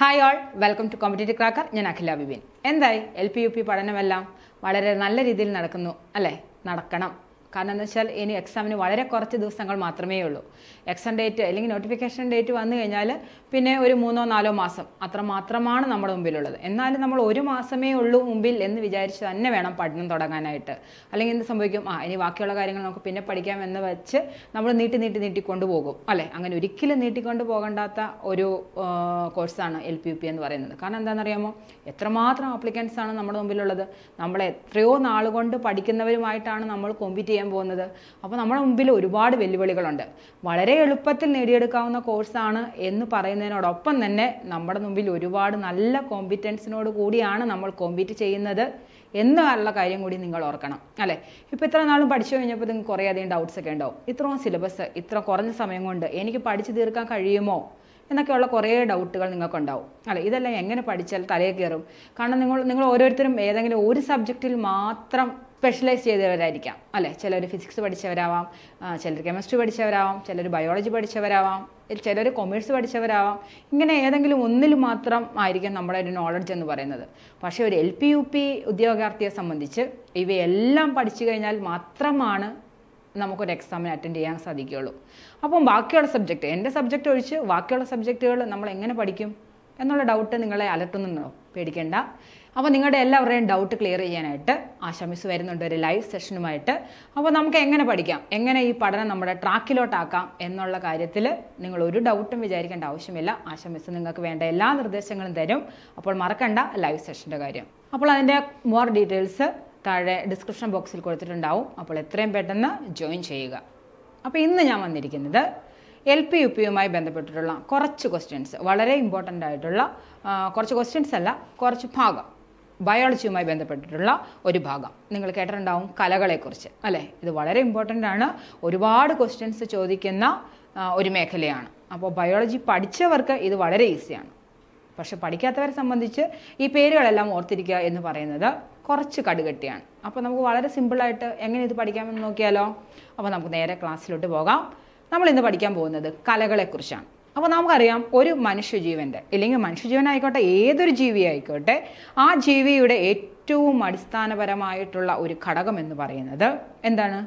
hi all welcome to competitive cracker ഞാൻ അഖില ബിബിൻ എന്തായി L P U P പഠനമെല്ലാം വളരെ നല്ല രീതിയിൽ നടക്കുന്നു അല്ലേ നടക്കണം കാരണം എന്ന് വെച്ചാൽ ഇനി എക്സാമിന് വളരെ കുറച്ച് ദിവസങ്ങൾ മാത്രമേ ഉള്ളൂ എക്സാം ഡേറ്റ് അല്ലെങ്കിൽ നോട്ടിഫിക്കേഷൻ ഡേറ്റ് വന്നു കഴിഞ്ഞാൽ പിന്നെ ഒരു മൂന്നോ നാലോ മാസം അത്ര മാത്രമാണ് നമ്മുടെ മുമ്പിലുള്ളത് എന്നാലും നമ്മൾ ഒരു മാസമേ ഉള്ളൂ മുമ്പിൽ എന്ന് വിചാരിച്ച് തന്നെ വേണം പഠനം തുടങ്ങാനായിട്ട് അല്ലെങ്കിൽ എന്ത് സംഭവിക്കും ആ ഇനി ബാക്കിയുള്ള കാര്യങ്ങൾ നമുക്ക് പിന്നെ പഠിക്കാം എന്ന് വെച്ച് നമ്മൾ നീട്ടി നീട്ടി നീട്ടി കൊണ്ടുപോകും അല്ലേ അങ്ങനെ ഒരിക്കലും നീട്ടിക്കൊണ്ട് പോകണ്ടാത്ത ഒരു കോഴ്സാണ് എൽ പി യു പി എന്ന് പറയുന്നത് കാരണം എന്താണെന്നറിയാമോ എത്രമാത്രം ആപ്ലിക്കൻസ് ആണ് നമ്മുടെ മുമ്പിലുള്ളത് നമ്മൾ എത്രയോ നാളുകൊണ്ട് പഠിക്കുന്നവരുമായിട്ടാണ് നമ്മൾ കോമ്പീറ്റ് ചെയ്യാൻ ചെയ്യാൻ പോകുന്നത് അപ്പോൾ നമ്മുടെ മുമ്പിൽ ഒരുപാട് വെല്ലുവിളികളുണ്ട് വളരെ എളുപ്പത്തിൽ നേടിയെടുക്കാവുന്ന കോഴ്സാണ് എന്ന് പറയുന്നതിനോടൊപ്പം തന്നെ നമ്മുടെ മുമ്പിൽ ഒരുപാട് നല്ല കോമ്പിറ്റൻസിനോട് കൂടിയാണ് നമ്മൾ കോമ്പീറ്റ് ചെയ്യുന്നത് എന്നുള്ള കാര്യം കൂടി നിങ്ങൾ ഓർക്കണം അല്ലേ ഇപ്പൊ ഇത്ര നാളും പഠിച്ചു കഴിഞ്ഞപ്പോൾ നിങ്ങൾക്ക് കുറേയധികം ഡൗട്ട്സ് ഒക്കെ ഉണ്ടാവും ഇത്രയും സിലബസ് ഇത്ര കുറഞ്ഞ സമയം കൊണ്ട് എനിക്ക് പഠിച്ചു തീർക്കാൻ കഴിയുമോ എന്നൊക്കെയുള്ള കുറേ ഡൗട്ടുകൾ നിങ്ങൾക്കുണ്ടാവും അല്ലേ ഇതെല്ലാം എങ്ങനെ പഠിച്ചാൽ തലയിൽ കയറും കാരണം നിങ്ങൾ നിങ്ങൾ ഓരോരുത്തരും ഏതെങ്കിലും ഒരു സബ്ജക്റ്റിൽ മാത്രം സ്പെഷ്യലൈസ് ചെയ്തവരായിരിക്കാം അല്ലേ ചിലർ ഫിസിക്സ് പഠിച്ചവരാവാം ചിലർ കെമിസ്ട്രി പഠിച്ചവരാവാം ചിലർ ബയോളജി പഠിച്ചവരാവാം ചിലർ കൊമേഴ്സ് പഠിച്ചവരാവാം ഇങ്ങനെ ഏതെങ്കിലും ഒന്നിൽ മാത്രം ആയിരിക്കും നമ്മുടെ ഒരു നോളജ് എന്ന് പറയുന്നത് പക്ഷേ ഒരു എൽ പി യു പി ഉദ്യോഗാർത്ഥിയെ സംബന്ധിച്ച് ഇവയെല്ലാം പഠിച്ചു കഴിഞ്ഞാൽ മാത്രമാണ് നമുക്കൊരു എക്സാമിന് അറ്റൻഡ് ചെയ്യാൻ സാധിക്കുകയുള്ളൂ അപ്പം ബാക്കിയുള്ള സബ്ജക്റ്റ് എൻ്റെ സബ്ജക്റ്റ് ഒഴിച്ച് ബാക്കിയുള്ള സബ്ജക്റ്റുകൾ നമ്മൾ എങ്ങനെ പഠിക്കും എന്നുള്ള ഡൗട്ട് നിങ്ങളെ അലട്ടുന്നുണ്ടോ പേടിക്കേണ്ട അപ്പോൾ നിങ്ങളുടെ എല്ലാവരുടെയും ഡൗട്ട് ക്ലിയർ ചെയ്യാനായിട്ട് ആശാ മിസ് വരുന്നുണ്ട് ഒരു ലൈവ് സെഷനുമായിട്ട് അപ്പോൾ നമുക്ക് എങ്ങനെ പഠിക്കാം എങ്ങനെ ഈ പഠനം നമ്മുടെ ട്രാക്കിലോട്ടാക്കാം എന്നുള്ള കാര്യത്തിൽ നിങ്ങൾ ഒരു ഡൗട്ടും വിചാരിക്കേണ്ട ആവശ്യമില്ല ആശാ മിസ് നിങ്ങൾക്ക് വേണ്ട എല്ലാ നിർദ്ദേശങ്ങളും തരും അപ്പോൾ മറക്കണ്ട ലൈവ് സെഷൻ്റെ കാര്യം അപ്പോൾ അതിൻ്റെ മോർ ഡീറ്റെയിൽസ് താഴെ ഡിസ്ക്രിപ്ഷൻ ബോക്സിൽ കൊടുത്തിട്ടുണ്ടാവും അപ്പോൾ എത്രയും പെട്ടെന്ന് ജോയിൻ ചെയ്യുക അപ്പോൾ ഇന്ന് ഞാൻ വന്നിരിക്കുന്നത് എൽ പി യു പിയുമായി ബന്ധപ്പെട്ടിട്ടുള്ള കുറച്ച് ക്വസ്റ്റ്യൻസ് വളരെ ഇമ്പോർട്ടൻ്റ് ആയിട്ടുള്ള കുറച്ച് ക്വസ്റ്റ്യൻസ് അല്ല കുറച്ച് ഭാഗം ബയോളജിയുമായി ബന്ധപ്പെട്ടിട്ടുള്ള ഒരു ഭാഗം നിങ്ങൾ കേട്ടിട്ടുണ്ടാവും കലകളെക്കുറിച്ച് അല്ലേ ഇത് വളരെ ഇമ്പോർട്ടൻ്റ് ആണ് ഒരുപാട് ക്വസ്റ്റ്യൻസ് ചോദിക്കുന്ന ഒരു മേഖലയാണ് അപ്പോൾ ബയോളജി പഠിച്ചവർക്ക് ഇത് വളരെ ഈസിയാണ് പക്ഷെ പഠിക്കാത്തവരെ സംബന്ധിച്ച് ഈ പേരുകളെല്ലാം ഓർത്തിരിക്കുക എന്ന് പറയുന്നത് കുറച്ച് കടുകട്ടിയാണ് അപ്പോൾ നമുക്ക് വളരെ സിമ്പിളായിട്ട് എങ്ങനെ ഇത് പഠിക്കാമെന്ന് നോക്കിയാലോ അപ്പോൾ നമുക്ക് നേരെ ക്ലാസ്സിലോട്ട് പോകാം നമ്മൾ ഇന്ന് പഠിക്കാൻ പോകുന്നത് കലകളെക്കുറിച്ചാണ് അപ്പോൾ നമുക്കറിയാം ഒരു മനുഷ്യജീവൻ്റെ അല്ലെങ്കിൽ മനുഷ്യജീവനായിക്കോട്ടെ ഏതൊരു ജീവി ആയിക്കോട്ടെ ആ ജീവിയുടെ ഏറ്റവും അടിസ്ഥാനപരമായിട്ടുള്ള ഒരു ഘടകം എന്ന് പറയുന്നത് എന്താണ്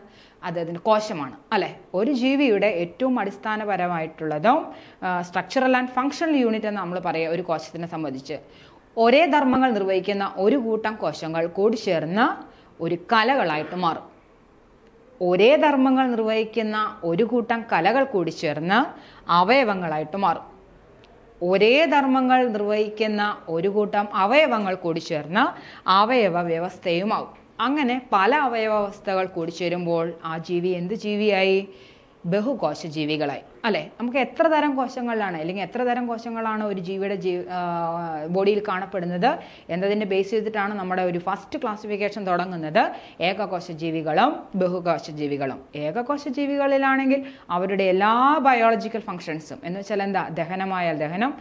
അത് അതിന് കോശമാണ് അല്ലെ ഒരു ജീവിയുടെ ഏറ്റവും അടിസ്ഥാനപരമായിട്ടുള്ളതും സ്ട്രക്ചറൽ ആൻഡ് ഫങ്ഷണൽ യൂണിറ്റ് എന്ന് നമ്മൾ പറയുക ഒരു കോശത്തിനെ സംബന്ധിച്ച് ഒരേ ധർമ്മങ്ങൾ നിർവഹിക്കുന്ന ഒരു കൂട്ടം കോശങ്ങൾ കൂടി ചേർന്ന് ഒരു കലകളായിട്ട് മാറും ഒരേ ധർമ്മങ്ങൾ നിർവഹിക്കുന്ന ഒരു കൂട്ടം കലകൾ കൂടി ചേർന്ന് അവയവങ്ങളായിട്ട് മാറും ഒരേ ധർമ്മങ്ങൾ നിർവഹിക്കുന്ന ഒരു കൂട്ടം അവയവങ്ങൾ കൂടി ചേർന്ന് അവയവ വ്യവസ്ഥയുമാകും അങ്ങനെ പല അവയവ അവസ്ഥകൾ കൂടി ചേരുമ്പോൾ ആ ജീവി എന്ത് ജീവിയായി ബഹുകോശ ജീവികളായി അല്ലെ നമുക്ക് എത്ര തരം കോശങ്ങളാണ് അല്ലെങ്കിൽ എത്ര തരം കോശങ്ങളാണ് ഒരു ജീവിയുടെ ജീ ബോഡിയിൽ കാണപ്പെടുന്നത് എന്നതിൻ്റെ ബേസ് ചെയ്തിട്ടാണ് നമ്മുടെ ഒരു ഫസ്റ്റ് ക്ലാസിഫിക്കേഷൻ തുടങ്ങുന്നത് ഏകകോശ ജീവികളും ബഹുകോശ ജീവികളും ഏകകോശ ജീവികളിലാണെങ്കിൽ അവരുടെ എല്ലാ ബയോളജിക്കൽ ഫങ്ഷൻസും എന്ന് വെച്ചാൽ എന്താ ദഹനമായാൽ ദഹനം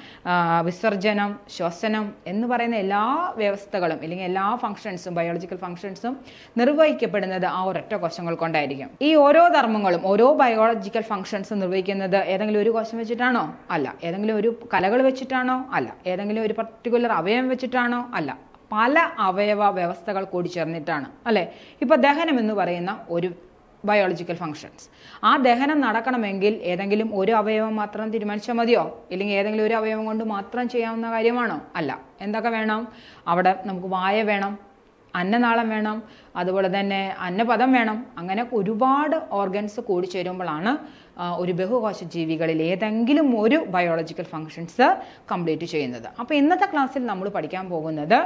വിസർജനം ശ്വസനം എന്ന് പറയുന്ന എല്ലാ വ്യവസ്ഥകളും അല്ലെങ്കിൽ എല്ലാ ഫങ്ഷൻസും ബയോളജിക്കൽ ഫങ്ഷൻസും നിർവഹിക്കപ്പെടുന്നത് ആ ഒരൊറ്റ കോശങ്ങൾ കൊണ്ടായിരിക്കും ഈ ഓരോ ധർമ്മങ്ങളും ഓരോ ബയോളജിക്കൽ ഫങ്ഷൻസും നിർവഹിക്കുന്നത് ചെയ്യുന്നത് ഏതെങ്കിലും ഒരു കോശം വെച്ചിട്ടാണോ അല്ല ഏതെങ്കിലും ഒരു കലകൾ വെച്ചിട്ടാണോ അല്ല ഏതെങ്കിലും ഒരു പർട്ടിക്കുലർ അവയവം വെച്ചിട്ടാണോ അല്ല പല അവയവ വ്യവസ്ഥകൾ കൂടി ചേർന്നിട്ടാണ് അല്ലേ ഇപ്പോൾ ദഹനം എന്ന് പറയുന്ന ഒരു ബയോളജിക്കൽ ഫങ്ഷൻസ് ആ ദഹനം നടക്കണമെങ്കിൽ ഏതെങ്കിലും ഒരു അവയവം മാത്രം തീരുമാനിച്ചാൽ മതിയോ ഇല്ലെങ്കിൽ ഏതെങ്കിലും ഒരു അവയവം കൊണ്ട് മാത്രം ചെയ്യാവുന്ന കാര്യമാണോ അല്ല എന്തൊക്കെ വേണം അവിടെ നമുക്ക് വായ വേണം അന്നനാളം വേണം അതുപോലെ തന്നെ അന്നപദം വേണം അങ്ങനെ ഒരുപാട് ഓർഗൻസ് കൂടി ചേരുമ്പോഴാണ് ഒരു ബഹുകോശ ജീവികളിൽ ഏതെങ്കിലും ഒരു ബയോളജിക്കൽ ഫങ്ഷൻസ് കംപ്ലീറ്റ് ചെയ്യുന്നത് അപ്പോൾ ഇന്നത്തെ ക്ലാസ്സിൽ നമ്മൾ പഠിക്കാൻ പോകുന്നത്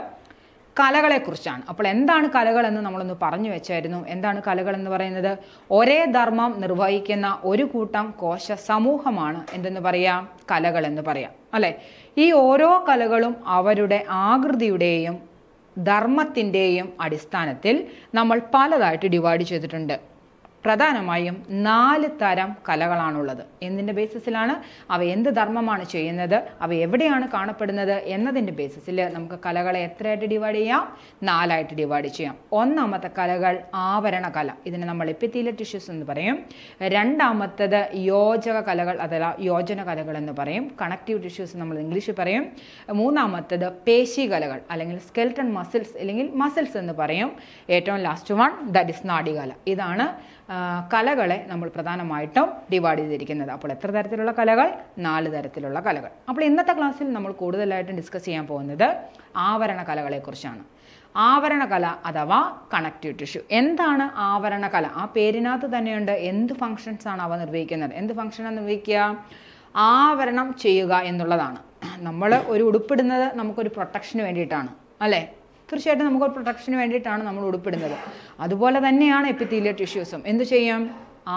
കലകളെക്കുറിച്ചാണ് അപ്പോൾ എന്താണ് കലകൾ എന്ന് നമ്മളൊന്ന് പറഞ്ഞു വെച്ചായിരുന്നു എന്താണ് കലകൾ എന്ന് പറയുന്നത് ഒരേ ധർമ്മം നിർവഹിക്കുന്ന ഒരു കൂട്ടം കോശ സമൂഹമാണ് എന്തെന്ന് പറയാം കലകൾ എന്ന് പറയാം അല്ലെ ഈ ഓരോ കലകളും അവരുടെ ആകൃതിയുടെയും ധർമ്മത്തിൻ്റെയും അടിസ്ഥാനത്തിൽ നമ്മൾ പലതായിട്ട് ഡിവൈഡ് ചെയ്തിട്ടുണ്ട് പ്രധാനമായും നാല് തരം കലകളാണുള്ളത് എന്തിൻ്റെ ബേസിസിലാണ് അവ എന്ത് ധർമ്മമാണ് ചെയ്യുന്നത് അവ എവിടെയാണ് കാണപ്പെടുന്നത് എന്നതിൻ്റെ ബേസിസിൽ നമുക്ക് കലകളെ എത്രയായിട്ട് ഡിവൈഡ് ചെയ്യാം നാലായിട്ട് ഡിവൈഡ് ചെയ്യാം ഒന്നാമത്തെ കലകൾ ആവരണ കല ഇതിനെ നമ്മൾ എപ്പിത്തീല ടിഷ്യൂസ് എന്ന് പറയും രണ്ടാമത്തത് യോജക കലകൾ അഥവാ യോജന കലകൾ എന്ന് പറയും കണക്റ്റീവ് ടിഷ്യൂസ് നമ്മൾ ഇംഗ്ലീഷിൽ പറയും മൂന്നാമത്തത് പേശി കലകൾ അല്ലെങ്കിൽ സ്കെൽട്ടൺ മസിൽസ് അല്ലെങ്കിൽ മസിൽസ് എന്ന് പറയും ഏറ്റവും ലാസ്റ്റ് വൺ ദാറ്റ് ഇസ് നാടികല ഇതാണ് കലകളെ നമ്മൾ പ്രധാനമായിട്ടും ഡിവൈഡ് ചെയ്തിരിക്കുന്നത് അപ്പോൾ എത്ര തരത്തിലുള്ള കലകൾ നാല് തരത്തിലുള്ള കലകൾ അപ്പോൾ ഇന്നത്തെ ക്ലാസ്സിൽ നമ്മൾ കൂടുതലായിട്ടും ഡിസ്കസ് ചെയ്യാൻ പോകുന്നത് ആവരണ കലകളെക്കുറിച്ചാണ് ആവരണ കല അഥവാ കണക്റ്റീവ് ടിഷ്യൂ എന്താണ് ആവരണ കല ആ പേരിനകത്ത് തന്നെയുണ്ട് എന്ത് ഫങ്ഷൻസ് ആണ് അവ നിർവഹിക്കുന്നത് എന്ത് ആണ് നിർവഹിക്കുക ആവരണം ചെയ്യുക എന്നുള്ളതാണ് നമ്മൾ ഒരു ഉടുപ്പിടുന്നത് നമുക്കൊരു പ്രൊട്ടക്ഷന് വേണ്ടിയിട്ടാണ് അല്ലേ തീർച്ചയായിട്ടും നമുക്ക് ഒരു പ്രൊട്ടക്ഷന് വേണ്ടിയിട്ടാണ് നമ്മൾ ഉൾപ്പെടുന്നത് അതുപോലെ തന്നെയാണ് എപ്പിത്തീലിയ ടിഷ്യൂസും എന്ത് ചെയ്യാം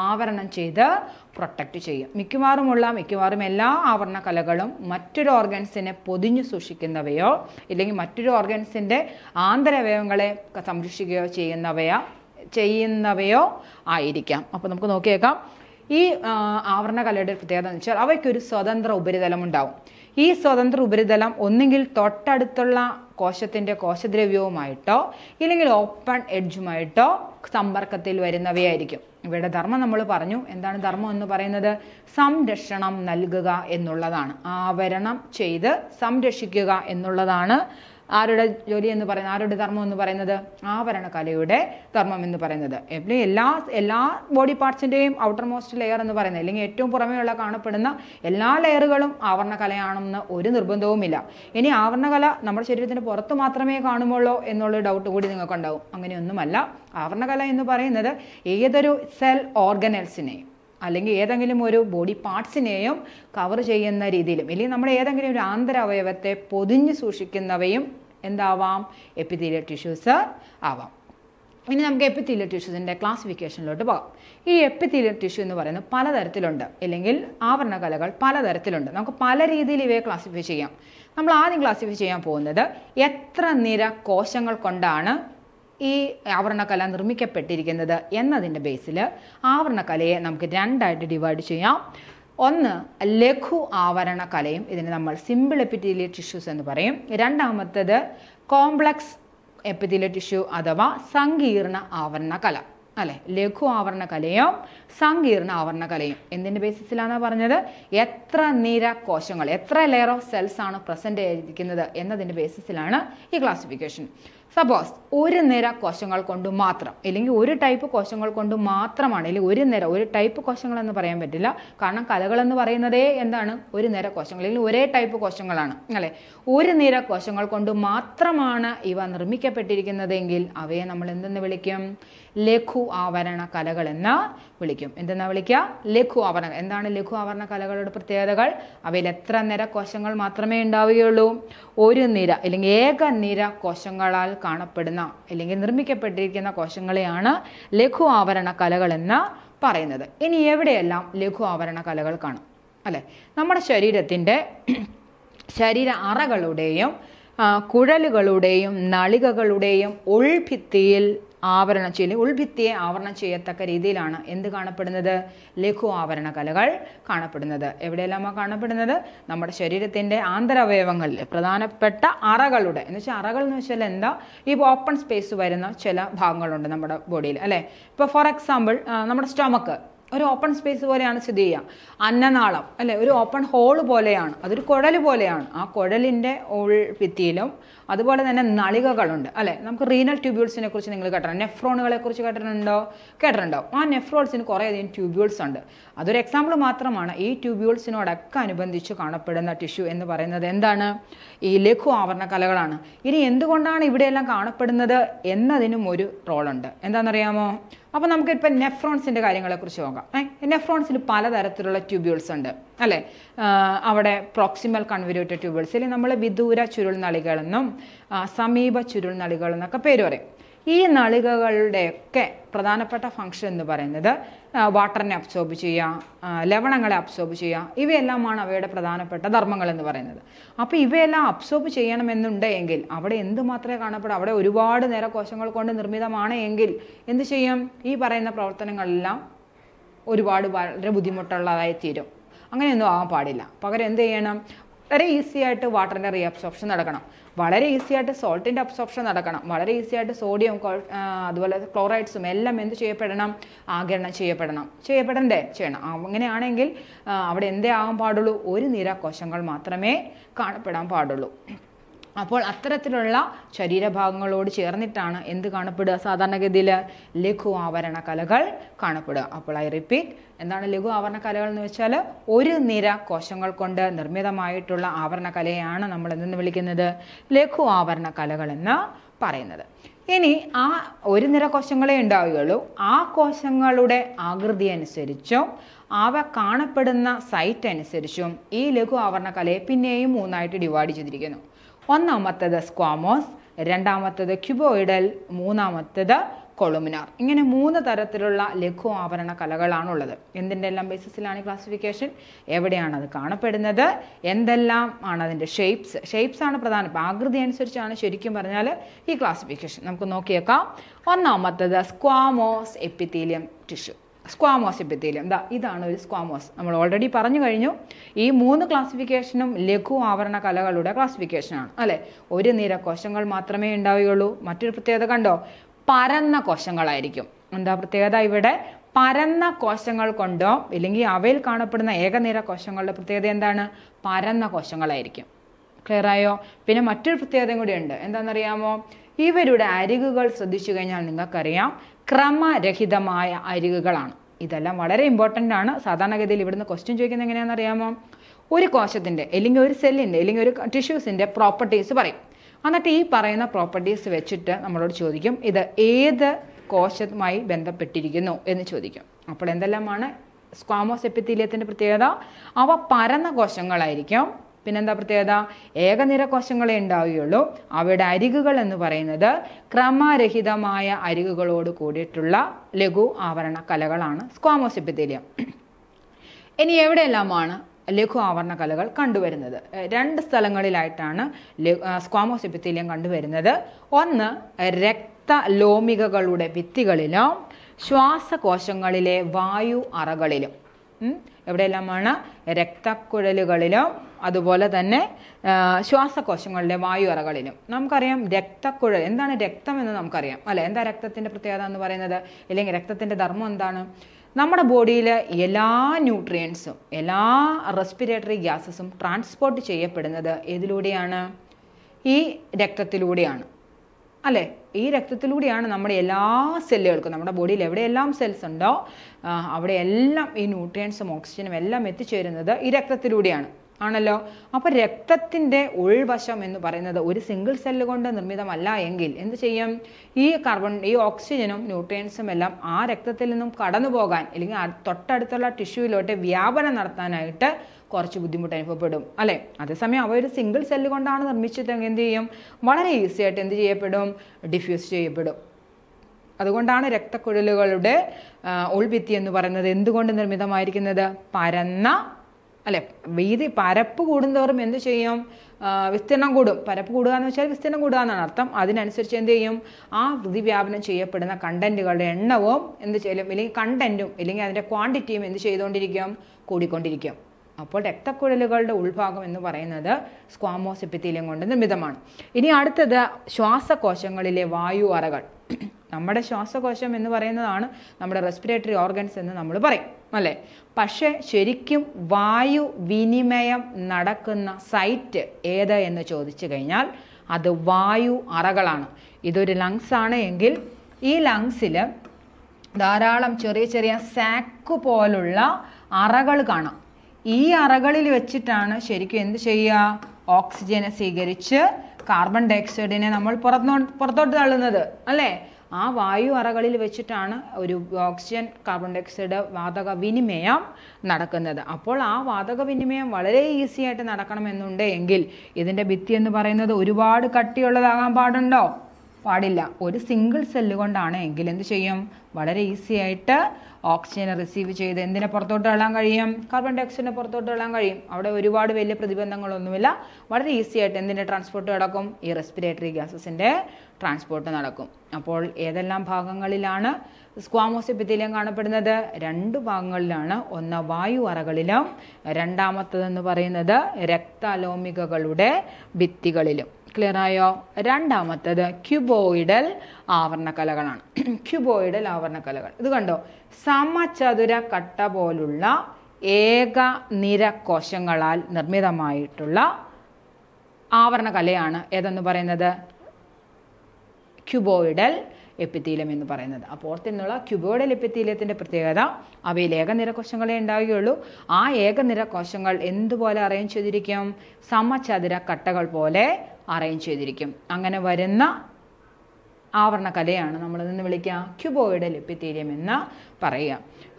ആവരണം ചെയ്ത് പ്രൊട്ടക്റ്റ് ചെയ്യും മിക്കവാറുമുള്ള മിക്കവാറും എല്ലാ ആവരണ കലകളും മറ്റൊരു ഓർഗൻസിനെ പൊതിഞ്ഞു സൂക്ഷിക്കുന്നവയോ ഇല്ലെങ്കിൽ മറ്റൊരു ഓർഗൻസിൻ്റെ ആന്തരവയവങ്ങളെ സംരക്ഷിക്കുകയോ ചെയ്യുന്നവയോ ചെയ്യുന്നവയോ ആയിരിക്കാം അപ്പോൾ നമുക്ക് നോക്കിയേക്കാം ഈ കലയുടെ പ്രത്യേകത എന്ന് വെച്ചാൽ അവയ്ക്കൊരു സ്വതന്ത്ര ഉപരിതലം ഉണ്ടാവും ഈ സ്വതന്ത്ര ഉപരിതലം ഒന്നുകിൽ തൊട്ടടുത്തുള്ള കോശത്തിൻ്റെ കോശദ്രവ്യവുമായിട്ടോ ഇല്ലെങ്കിൽ ഓപ്പൺ എഡ്ജുമായിട്ടോ സമ്പർക്കത്തിൽ വരുന്നവയായിരിക്കും ഇവിടെ ധർമ്മം നമ്മൾ പറഞ്ഞു എന്താണ് ധർമ്മം എന്ന് പറയുന്നത് സംരക്ഷണം നൽകുക എന്നുള്ളതാണ് ആവരണം ചെയ്ത് സംരക്ഷിക്കുക എന്നുള്ളതാണ് ആരുടെ ജോലി എന്ന് പറയുന്നത് ആരുടെ ധർമ്മം എന്ന് പറയുന്നത് ആവരണകലയുടെ ധർമ്മം എന്ന് പറയുന്നത് എപ്പോഴും എല്ലാ എല്ലാ ബോഡി പാർട്സിൻ്റെയും ഔട്ടർ മോസ്റ്റ് ലെയർ എന്ന് പറയുന്നത് അല്ലെങ്കിൽ ഏറ്റവും പുറമേയുള്ള കാണപ്പെടുന്ന എല്ലാ ലെയറുകളും ആവരണകലയാണെന്ന് ഒരു നിർബന്ധവുമില്ല ഇനി ആവരണകല നമ്മുടെ ശരീരത്തിന് പുറത്ത് മാത്രമേ കാണുമുള്ളൂ എന്നുള്ള ഡൗട്ട് കൂടി നിങ്ങൾക്കുണ്ടാവും അങ്ങനെയൊന്നുമല്ല ആവരണകല എന്ന് പറയുന്നത് ഏതൊരു സെൽ ഓർഗനൽസിനെയും അല്ലെങ്കിൽ ഏതെങ്കിലും ഒരു ബോഡി പാർട്സിനെയും കവർ ചെയ്യുന്ന രീതിയിലും അല്ലെങ്കിൽ നമ്മുടെ ഏതെങ്കിലും ഒരു ആന്തരവയവത്തെ പൊതിഞ്ഞ് സൂക്ഷിക്കുന്നവയും എന്താവാം എപ്പിത്തീലിയൽ ടിഷ്യൂസ് ആവാം ഇനി നമുക്ക് എപ്പിത്തീലിയൽ ടിഷ്യൂസിൻ്റെ ക്ലാസിഫിക്കേഷനിലോട്ട് പോകാം ഈ എപ്പിത്തീലിയൽ ടിഷ്യൂ എന്ന് പറയുന്നത് പലതരത്തിലുണ്ട് അല്ലെങ്കിൽ ആവരണകലകൾ പലതരത്തിലുണ്ട് നമുക്ക് പല രീതിയിൽ ഇവയെ ക്ലാസിഫൈ ചെയ്യാം നമ്മൾ ആദ്യം ക്ലാസിഫൈ ചെയ്യാൻ പോകുന്നത് എത്ര നിര കോശങ്ങൾ കൊണ്ടാണ് ഈ ആവരണകല നിർമ്മിക്കപ്പെട്ടിരിക്കുന്നത് എന്നതിൻ്റെ ബേസിൽ ആവരണകലയെ നമുക്ക് രണ്ടായിട്ട് ഡിവൈഡ് ചെയ്യാം ഒന്ന് ലഘു ആവരണ കലയും ഇതിന് നമ്മൾ സിമ്പിൾ എപ്പിത്തീലിയ ടിഷ്യൂസ് എന്ന് പറയും രണ്ടാമത്തേത് കോംപ്ലക്സ് എപ്പിത്തീലിയ ടിഷ്യൂ അഥവാ സങ്കീർണ ആവരണ കല അല്ലെ ലഘു ആവരണ കലയും സങ്കീർണ ആവരണ കലയും എന്തിൻ്റെ ബേസിസിലാണ് പറഞ്ഞത് എത്ര നിര കോശങ്ങൾ എത്ര ലെയർ ഓഫ് സെൽസ് ആണ് പ്രസൻറ്റ് ചെയ്തിരിക്കുന്നത് എന്നതിൻ്റെ ബേസിസിലാണ് ഈ ക്ലാസിഫിക്കേഷൻ സപ്പോസ് ഒരു നിര കോശങ്ങൾ കൊണ്ട് മാത്രം അല്ലെങ്കിൽ ഒരു ടൈപ്പ് കോശങ്ങൾ കൊണ്ട് മാത്രമാണ് അല്ലെങ്കിൽ ഒരു നിര ഒരു ടൈപ്പ് കോശങ്ങൾ എന്ന് പറയാൻ പറ്റില്ല കാരണം കലകൾ എന്ന് പറയുന്നതേ എന്താണ് ഒരു നിര കോശങ്ങൾ അല്ലെങ്കിൽ ഒരേ ടൈപ്പ് കോശങ്ങളാണ് അല്ലേ ഒരു നിര കോശങ്ങൾ കൊണ്ട് മാത്രമാണ് ഇവ നിർമ്മിക്കപ്പെട്ടിരിക്കുന്നതെങ്കിൽ അവയെ നമ്മൾ എന്തെന്ന് വിളിക്കും ലഘു ആവരണ കലകളെന്ന് വിളിക്കും എന്തെന്നാ വിളിക്കുക ലഘു ആവരണ എന്താണ് ലഘു ആവരണ കലകളുടെ പ്രത്യേകതകൾ അവയിൽ എത്ര നിര കോശങ്ങൾ മാത്രമേ ഉണ്ടാവുകയുള്ളൂ ഒരു നിര അല്ലെങ്കിൽ ഏക നിര കോശങ്ങളാൽ കാണപ്പെടുന്ന അല്ലെങ്കിൽ നിർമ്മിക്കപ്പെട്ടിരിക്കുന്ന കോശങ്ങളെയാണ് ലഘു ആവരണ കലകൾ എന്ന് പറയുന്നത് ഇനി എവിടെയെല്ലാം ലഘു ആവരണ കലകൾ കാണും അല്ലേ നമ്മുടെ ശരീരത്തിൻ്റെ ശരീര അറകളുടെയും കുഴലുകളുടെയും നളികകളുടെയും ഉൾഭിത്തിയിൽ ആവരണം ചെയ്യില്ല ഉൾഭിത്തിയെ ആവരണം ചെയ്യത്തക്ക രീതിയിലാണ് എന്ത് കാണപ്പെടുന്നത് ലഘു ആവരണ കലകൾ കാണപ്പെടുന്നത് എവിടെയെല്ലാമോ കാണപ്പെടുന്നത് നമ്മുടെ ശരീരത്തിൻ്റെ ആന്തരവയവങ്ങളിൽ പ്രധാനപ്പെട്ട അറകളുടെ എന്ന് വെച്ചാൽ അറകൾ എന്ന് വെച്ചാൽ എന്താ ഈ ഓപ്പൺ സ്പേസ് വരുന്ന ചില ഭാഗങ്ങളുണ്ട് നമ്മുടെ ബോഡിയിൽ അല്ലേ ഇപ്പോൾ ഫോർ എക്സാമ്പിൾ നമ്മുടെ സ്റ്റൊമക്ക് ഒരു ഓപ്പൺ സ്പേസ് പോലെയാണ് സ്ഥിതി ചെയ്യുക അന്നനാളം അല്ലെ ഒരു ഓപ്പൺ ഹോൾ പോലെയാണ് അതൊരു കുഴൽ പോലെയാണ് ആ കുഴലിൻ്റെ ഉൾഭിത്തിയിലും അതുപോലെ തന്നെ നളികകളുണ്ട് അല്ലെ നമുക്ക് റീനൽ ട്യൂബ്യൂൾസിനെ കുറിച്ച് നിങ്ങൾ കേട്ടിട്ടുണ്ട് നെഫ്രോണുകളെ കുറിച്ച് കേട്ടിട്ടുണ്ടോ കേട്ടിട്ടുണ്ടോ ആ നെഫ്രോൾസിന് കുറേയധികം ട്യൂബ്യൂൾസ് ഉണ്ട് അതൊരു എക്സാമ്പിൾ മാത്രമാണ് ഈ ട്യൂബ്യൂൾസിനോടൊക്കെ അനുബന്ധിച്ച് കാണപ്പെടുന്ന ടിഷ്യൂ എന്ന് പറയുന്നത് എന്താണ് ഈ ലഘു ആവരണ കലകളാണ് ഇനി എന്തുകൊണ്ടാണ് ഇവിടെയെല്ലാം കാണപ്പെടുന്നത് എന്നതിനും ഒരു റോളുണ്ട് എന്താണെന്നറിയാമോ അപ്പോൾ നമുക്കിപ്പോൾ നെഫ്രോൺസിൻ്റെ കാര്യങ്ങളെക്കുറിച്ച് നോക്കാം നെഫ്രോൺസിൽ പലതരത്തിലുള്ള ട്യൂബ്യൂൾസ് ഉണ്ട് അല്ലേ അവിടെ പ്രോക്സിമൽ കൺവ്യൂട്ടഡ് ട്യൂബിൾസിൽ നമ്മൾ വിദൂര ചുരുൾ നളികളെന്നും സമീപ ചുരുൾ നളികളെന്നൊക്കെ പേര് പറയും ഈ നളികകളുടെയൊക്കെ പ്രധാനപ്പെട്ട ഫംഗ്ഷൻ എന്ന് പറയുന്നത് വാട്ടറിനെ അബ്സോർബ് ചെയ്യുക ലവണങ്ങളെ അബ്സോർബ് ചെയ്യുക ഇവയെല്ലാമാണ് അവയുടെ പ്രധാനപ്പെട്ട ധർമ്മങ്ങൾ എന്ന് പറയുന്നത് അപ്പോൾ ഇവയെല്ലാം അബ്സോർബ് ചെയ്യണമെന്നുണ്ടെങ്കിൽ അവിടെ എന്ത് മാത്രമേ കാണപ്പെടൂ അവിടെ ഒരുപാട് നേരെ കോശങ്ങൾ കൊണ്ട് നിർമ്മിതമാണ് എങ്കിൽ എന്ത് ചെയ്യും ഈ പറയുന്ന പ്രവർത്തനങ്ങളെല്ലാം ഒരുപാട് വളരെ ബുദ്ധിമുട്ടുള്ളതായി തീരും അങ്ങനെയൊന്നും ആവാൻ പാടില്ല പകരം എന്ത് ചെയ്യണം വളരെ ഈസി ആയിട്ട് വാട്ടറിൻ്റെ റീഅബ്സോപ്ഷൻ നടക്കണം വളരെ ഈസി ആയിട്ട് സോൾട്ടിൻ്റെ അബ്സോപ്ഷൻ നടക്കണം വളരെ ഈസി ആയിട്ട് സോഡിയം അതുപോലെ ക്ലോറൈഡ്സും എല്ലാം എന്ത് ചെയ്യപ്പെടണം ആകിരണം ചെയ്യപ്പെടണം ചെയ്യപ്പെടണ്ടേ ചെയ്യണം അങ്ങനെയാണെങ്കിൽ അവിടെ എന്തേ ആകാൻ പാടുള്ളൂ ഒരു നിര കോശങ്ങൾ മാത്രമേ കാണപ്പെടാൻ പാടുള്ളൂ അപ്പോൾ അത്തരത്തിലുള്ള ശരീരഭാഗങ്ങളോട് ചേർന്നിട്ടാണ് എന്ത് കാണപ്പെടുക സാധാരണഗതിയിൽ ലഘു ആവരണ കലകൾ കാണപ്പെടുക അപ്പോൾ ഐ റിപ്പീറ്റ് എന്താണ് ലഘു ആവരണ കലകൾ എന്ന് വെച്ചാൽ ഒരു നിര കോശങ്ങൾ കൊണ്ട് നിർമ്മിതമായിട്ടുള്ള ആവരണ കലയാണ് നമ്മൾ എന്തെന്ന് വിളിക്കുന്നത് ലഘു ആവരണ കലകൾ എന്ന് പറയുന്നത് ഇനി ആ ഒരു നിര കോശങ്ങളെ ഉണ്ടാവുകയുള്ളൂ ആ കോശങ്ങളുടെ ആകൃതി അനുസരിച്ചും അവ കാണപ്പെടുന്ന സൈറ്റ് അനുസരിച്ചും ഈ ലഘു ആവരണ കലയെ പിന്നെയും മൂന്നായിട്ട് ഡിവൈഡ് ചെയ്തിരിക്കുന്നു ഒന്നാമത്തേത് സ്ക്വാമോസ് രണ്ടാമത്തേത് ക്യുബോയിഡൽ മൂന്നാമത്തേത് കൊളുമിനാർ ഇങ്ങനെ മൂന്ന് തരത്തിലുള്ള ലഘു ആവരണ കലകളാണുള്ളത് എന്തിൻ്റെ എല്ലാം ബേസിസിലാണ് ക്ലാസിഫിക്കേഷൻ എവിടെയാണ് അത് കാണപ്പെടുന്നത് എന്തെല്ലാം ആണ് അതിൻ്റെ ഷേപ്സ് ഷേപ്സ് ആണ് പ്രധാനം ആകൃതി അനുസരിച്ചാണ് ശരിക്കും പറഞ്ഞാൽ ഈ ക്ലാസിഫിക്കേഷൻ നമുക്ക് നോക്കിയേക്കാം ഒന്നാമത്തത് squamous epithelium tissue squamous epithelium ദാ ഇതാണ് ഒരു സ്ക്വാമോസ് നമ്മൾ ഓൾറെഡി പറഞ്ഞു കഴിഞ്ഞു ഈ മൂന്ന് ക്ലാസിഫിക്കേഷനും ലഘു ആവരണ കലകളുടെ ക്ലാസിഫിക്കേഷനാണ് അല്ലേ ഒരു നിര കോശങ്ങൾ മാത്രമേ ഉണ്ടാവുകയുള്ളൂ മറ്റൊരു പ്രത്യേകത കണ്ടോ പരന്ന കോശങ്ങളായിരിക്കും എന്താ പ്രത്യേകത ഇവിടെ പരന്ന കോശങ്ങൾ കൊണ്ടോ ഇല്ലെങ്കിൽ അവയിൽ കാണപ്പെടുന്ന ഏകനിര കോശങ്ങളുടെ പ്രത്യേകത എന്താണ് പരന്ന കോശങ്ങളായിരിക്കും ക്ലിയർ ആയോ പിന്നെ മറ്റൊരു പ്രത്യേകതയും കൂടിയുണ്ട് എന്താണെന്നറിയാമോ ഇവരുടെ അരികുകൾ ശ്രദ്ധിച്ചു കഴിഞ്ഞാൽ നിങ്ങൾക്കറിയാം ക്രമരഹിതമായ അരികുകളാണ് ഇതെല്ലാം വളരെ ഇമ്പോർട്ടൻ്റ് ആണ് സാധാരണഗതിയിൽ ഇവിടുന്ന് ക്വസ്റ്റ്യൻ ചോദിക്കുന്നത് എങ്ങനെയാണെന്ന് അറിയാമോ ഒരു കോശത്തിൻ്റെ അല്ലെങ്കിൽ ഒരു സെല്ലിൻ്റെ അല്ലെങ്കിൽ ഒരു ടിഷ്യൂസിൻ്റെ പ്രോപ്പർട്ടീസ് പറയും എന്നിട്ട് ഈ പറയുന്ന പ്രോപ്പർട്ടീസ് വെച്ചിട്ട് നമ്മളോട് ചോദിക്കും ഇത് ഏത് കോശവുമായി ബന്ധപ്പെട്ടിരിക്കുന്നു എന്ന് ചോദിക്കും അപ്പോൾ എന്തെല്ലാമാണ് സ്ക്വാമോസ് എപ്പിത്തീലിയത്തിൻ്റെ പ്രത്യേകത അവ പരന്ന കോശങ്ങളായിരിക്കും പിന്നെന്താ പ്രത്യേകത ഏകനിര കോശങ്ങളെ ഉണ്ടാവുകയുള്ളൂ അവയുടെ അരികുകൾ എന്ന് പറയുന്നത് ക്രമരഹിതമായ അരികുകളോട് കൂടിയിട്ടുള്ള ലഘു ആവരണ കലകളാണ് സ്ക്വാമോസിപ്പിത്തീലിയം ഇനി എവിടെയെല്ലാമാണ് ലഘു ആവരണ കലകൾ കണ്ടുവരുന്നത് രണ്ട് സ്ഥലങ്ങളിലായിട്ടാണ് സ്ക്വാമോസിപ്പിത്തീലിയം കണ്ടുവരുന്നത് ഒന്ന് രക്തലോമികകളുടെ ഭിത്തികളിലും ശ്വാസകോശങ്ങളിലെ വായു അറകളിലും എവിടെയെല്ലാമാണ് രക്തക്കുഴലുകളിലും അതുപോലെ തന്നെ ശ്വാസകോശങ്ങളുടെ വായു അറകളിലും നമുക്കറിയാം രക്തക്കുഴൽ എന്താണ് രക്തം എന്ന് നമുക്കറിയാം അല്ലെ എന്താ രക്തത്തിന്റെ പ്രത്യേകത എന്ന് പറയുന്നത് അല്ലെങ്കിൽ രക്തത്തിന്റെ ധർമ്മം എന്താണ് നമ്മുടെ ബോഡിയിലെ എല്ലാ ന്യൂട്രിയൻസും എല്ലാ റെസ്പിറേറ്ററി ഗ്യാസസും ട്രാൻസ്പോർട്ട് ചെയ്യപ്പെടുന്നത് ഏതിലൂടെയാണ് ഈ രക്തത്തിലൂടെയാണ് അല്ലേ ഈ രക്തത്തിലൂടെയാണ് നമ്മുടെ എല്ലാ സെല്ലുകൾക്കും നമ്മുടെ ബോഡിയിൽ എവിടെയെല്ലാം സെൽസ് ഉണ്ടോ അവിടെ എല്ലാം ഈ ന്യൂട്രിയൻസും ഓക്സിജനും എല്ലാം എത്തിച്ചേരുന്നത് ഈ രക്തത്തിലൂടെയാണ് ആണല്ലോ അപ്പോൾ രക്തത്തിന്റെ ഉൾവശം എന്ന് പറയുന്നത് ഒരു സിംഗിൾ സെല്ല് കൊണ്ട് നിർമ്മിതമല്ല എങ്കിൽ എന്ത് ചെയ്യും ഈ കാർബൺ ഈ ഓക്സിജനും ന്യൂട്രിയൻസും എല്ലാം ആ രക്തത്തിൽ നിന്നും കടന്നു പോകാൻ അല്ലെങ്കിൽ തൊട്ടടുത്തുള്ള ടിഷ്യൂയിലോട്ട് വ്യാപനം നടത്താനായിട്ട് കുറച്ച് ബുദ്ധിമുട്ട് അനുഭവപ്പെടും അല്ലേ അതേസമയം അവ ഒരു സിംഗിൾ സെല്ല് കൊണ്ടാണ് നിർമ്മിച്ചതെങ്കിൽ എന്ത് ചെയ്യും വളരെ ഈസി ആയിട്ട് എന്ത് ചെയ്യപ്പെടും ഡിഫ്യൂസ് ചെയ്യപ്പെടും അതുകൊണ്ടാണ് രക്തക്കുഴലുകളുടെ ഉൾഭിത്തി എന്ന് പറയുന്നത് എന്തുകൊണ്ട് നിർമ്മിതമായിരിക്കുന്നത് പരന്ന അല്ലെ വീതി പരപ്പ് കൂടുന്തോറും എന്ത് ചെയ്യും വിസ്തീർണം കൂടും പരപ്പ് കൂടുക എന്ന് വെച്ചാൽ വിസ്തീർണം കൂടുക എന്നാണ് അർത്ഥം അതിനനുസരിച്ച് എന്ത് ചെയ്യും ആ വ്യാപനം ചെയ്യപ്പെടുന്ന കണ്ടന്റുകളുടെ എണ്ണവും എന്ത് ചെയ്യും ഇല്ലെങ്കിൽ കണ്ടന്റും ഇല്ലെങ്കിൽ അതിൻ്റെ ക്വാണ്ടിറ്റിയും എന്ത് ചെയ്തുകൊണ്ടിരിക്കും കൂടിക്കൊണ്ടിരിക്കും അപ്പോൾ രക്തക്കുഴലുകളുടെ ഉൾഭാഗം എന്ന് പറയുന്നത് സ്ക്വാമോസ് കൊണ്ട് നിർമ്മിതമാണ് ഇനി അടുത്തത് ശ്വാസകോശങ്ങളിലെ വായു അറകൾ നമ്മുടെ ശ്വാസകോശം എന്ന് പറയുന്നതാണ് നമ്മുടെ റെസ്പിറേറ്ററി ഓർഗൻസ് എന്ന് നമ്മൾ പറയും അല്ലേ പക്ഷേ ശരിക്കും വായു വിനിമയം നടക്കുന്ന സൈറ്റ് ഏത് എന്ന് ചോദിച്ചു കഴിഞ്ഞാൽ അത് വായു അറകളാണ് ഇതൊരു ലങ്സ് ആണ് എങ്കിൽ ഈ ലങ്സിൽ ധാരാളം ചെറിയ ചെറിയ സാക്ക് പോലുള്ള അറകൾ കാണാം ഈ അറകളിൽ വെച്ചിട്ടാണ് ശരിക്കും എന്ത് ചെയ്യുക ഓക്സിജനെ സ്വീകരിച്ച് കാർബൺ ഡൈ ഓക്സൈഡിനെ നമ്മൾ പുറത്തോ പുറത്തോട്ട് തള്ളുന്നത് അല്ലേ ആ വായു അറകളിൽ വെച്ചിട്ടാണ് ഒരു ഓക്സിജൻ കാർബൺ ഡയോക്സൈഡ് വാതക വിനിമയം നടക്കുന്നത് അപ്പോൾ ആ വാതക വിനിമയം വളരെ ഈസി ആയിട്ട് നടക്കണമെന്നുണ്ടെങ്കിൽ ഇതിൻ്റെ ഭിത്തി എന്ന് പറയുന്നത് ഒരുപാട് കട്ടിയുള്ളതാകാൻ പാടുണ്ടോ പാടില്ല ഒരു സിംഗിൾ സെല്ല് കൊണ്ടാണ് എങ്കിൽ എന്ത് ചെയ്യും വളരെ ഈസി ആയിട്ട് ഓക്സിജനെ റിസീവ് ചെയ്ത് എന്തിനെ പുറത്തോട്ട് തള്ളാൻ കഴിയും കാർബൺ ഡയോക്സൈഡിനെ പുറത്തോട്ട് തള്ളാൻ കഴിയും അവിടെ ഒരുപാട് വലിയ പ്രതിബന്ധങ്ങളൊന്നുമില്ല വളരെ ഈസി ആയിട്ട് എന്തിൻ്റെ ട്രാൻസ്പോർട്ട് കിടക്കും ഈ റെസ്പിറേറ്ററി ഗ്യാസസിൻ്റെ ട്രാൻസ്പോർട്ട് നടക്കും അപ്പോൾ ഏതെല്ലാം ഭാഗങ്ങളിലാണ് സ്ക്വാമോസ് എപ്പിത്തീലിയം കാണപ്പെടുന്നത് രണ്ട് ഭാഗങ്ങളിലാണ് ഒന്ന് വായു അറകളിലും രണ്ടാമത്തതെന്ന് പറയുന്നത് രക്താലോമികകളുടെ ഭിത്തികളിലും ക്ലിയർ ആയോ രണ്ടാമത്തത് ക്യുബോയിഡൽ ആവരണക്കലകളാണ് ക്യുബോയിഡൽ ആവരണക്കലകൾ ഇത് കണ്ടോ സമചതുര കട്ട പോലുള്ള ഏക കോശങ്ങളാൽ നിർമ്മിതമായിട്ടുള്ള ആവരണകലയാണ് ഏതെന്ന് പറയുന്നത് ക്യുബോയിഡൽ എപ്പിത്തീലം എന്ന് പറയുന്നത് ആ പുറത്തുനിന്നുള്ള ക്യുബോയിഡൽ എപ്പിത്തീലത്തിൻ്റെ പ്രത്യേകത അവയിൽ കോശങ്ങളെ ഉണ്ടാവുകയുള്ളൂ ആ ഏകനിര കോശങ്ങൾ എന്തുപോലെ അറേഞ്ച് ചെയ്തിരിക്കും സമചതുര കട്ടകൾ പോലെ അറേഞ്ച് ചെയ്തിരിക്കും അങ്ങനെ വരുന്ന ആവരണകലയാണ് നമ്മൾ നിന്ന് വിളിക്കുക ക്യുബോയിഡൽ എപ്പിത്തീലിയം എന്ന് പറയുക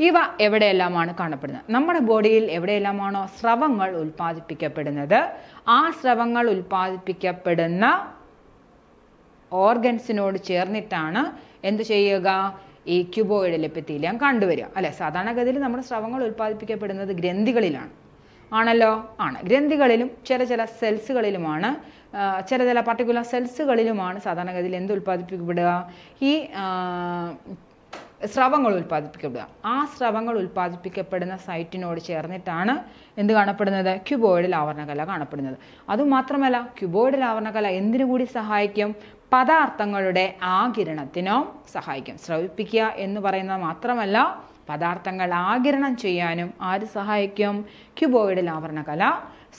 ഇവ എവിടെയെല്ലാമാണ് കാണപ്പെടുന്നത് നമ്മുടെ ബോഡിയിൽ എവിടെയെല്ലാമാണോ സ്രവങ്ങൾ ഉൽപ്പാദിപ്പിക്കപ്പെടുന്നത് ആ സ്രവങ്ങൾ ഉൽപ്പാദിപ്പിക്കപ്പെടുന്ന ഓർഗൻസിനോട് ചേർന്നിട്ടാണ് എന്ത് ചെയ്യുക ഈ ക്യുബോയിഡൽ എപ്പിത്തീലിയം കണ്ടുവരിക അല്ലേ സാധാരണഗതിയിൽ നമ്മുടെ സ്രവങ്ങൾ ഉൽപ്പാദിപ്പിക്കപ്പെടുന്നത് ഗ്രന്ഥികളിലാണ് ആണല്ലോ ആണ് ഗ്രന്ഥികളിലും ചില ചില സെൽസുകളിലുമാണ് ചില ചില പർട്ടിക്കുലർ സെൽസുകളിലുമാണ് സാധാരണഗതിയിൽ എന്ത് ഉൽപ്പാദിപ്പിക്കപ്പെടുക ഈ സ്രവങ്ങൾ ഉൽപ്പാദിപ്പിക്കപ്പെടുക ആ സ്രവങ്ങൾ ഉൽപ്പാദിപ്പിക്കപ്പെടുന്ന സൈറ്റിനോട് ചേർന്നിട്ടാണ് എന്ത് കാണപ്പെടുന്നത് ക്യുബോയിഡൽ ആവരണകല കാണപ്പെടുന്നത് അതുമാത്രമല്ല ക്യുബോയിഡൽ ആവരണകല എന്തിനു കൂടി സഹായിക്കും പദാർത്ഥങ്ങളുടെ ആകിരണത്തിനോ സഹായിക്കും സ്രവിപ്പിക്കുക എന്ന് പറയുന്നത് മാത്രമല്ല പദാർത്ഥങ്ങൾ ആകിരണം ചെയ്യാനും ആര് സഹായിക്കും ക്യൂബോയിഡിൽ ആവരണകല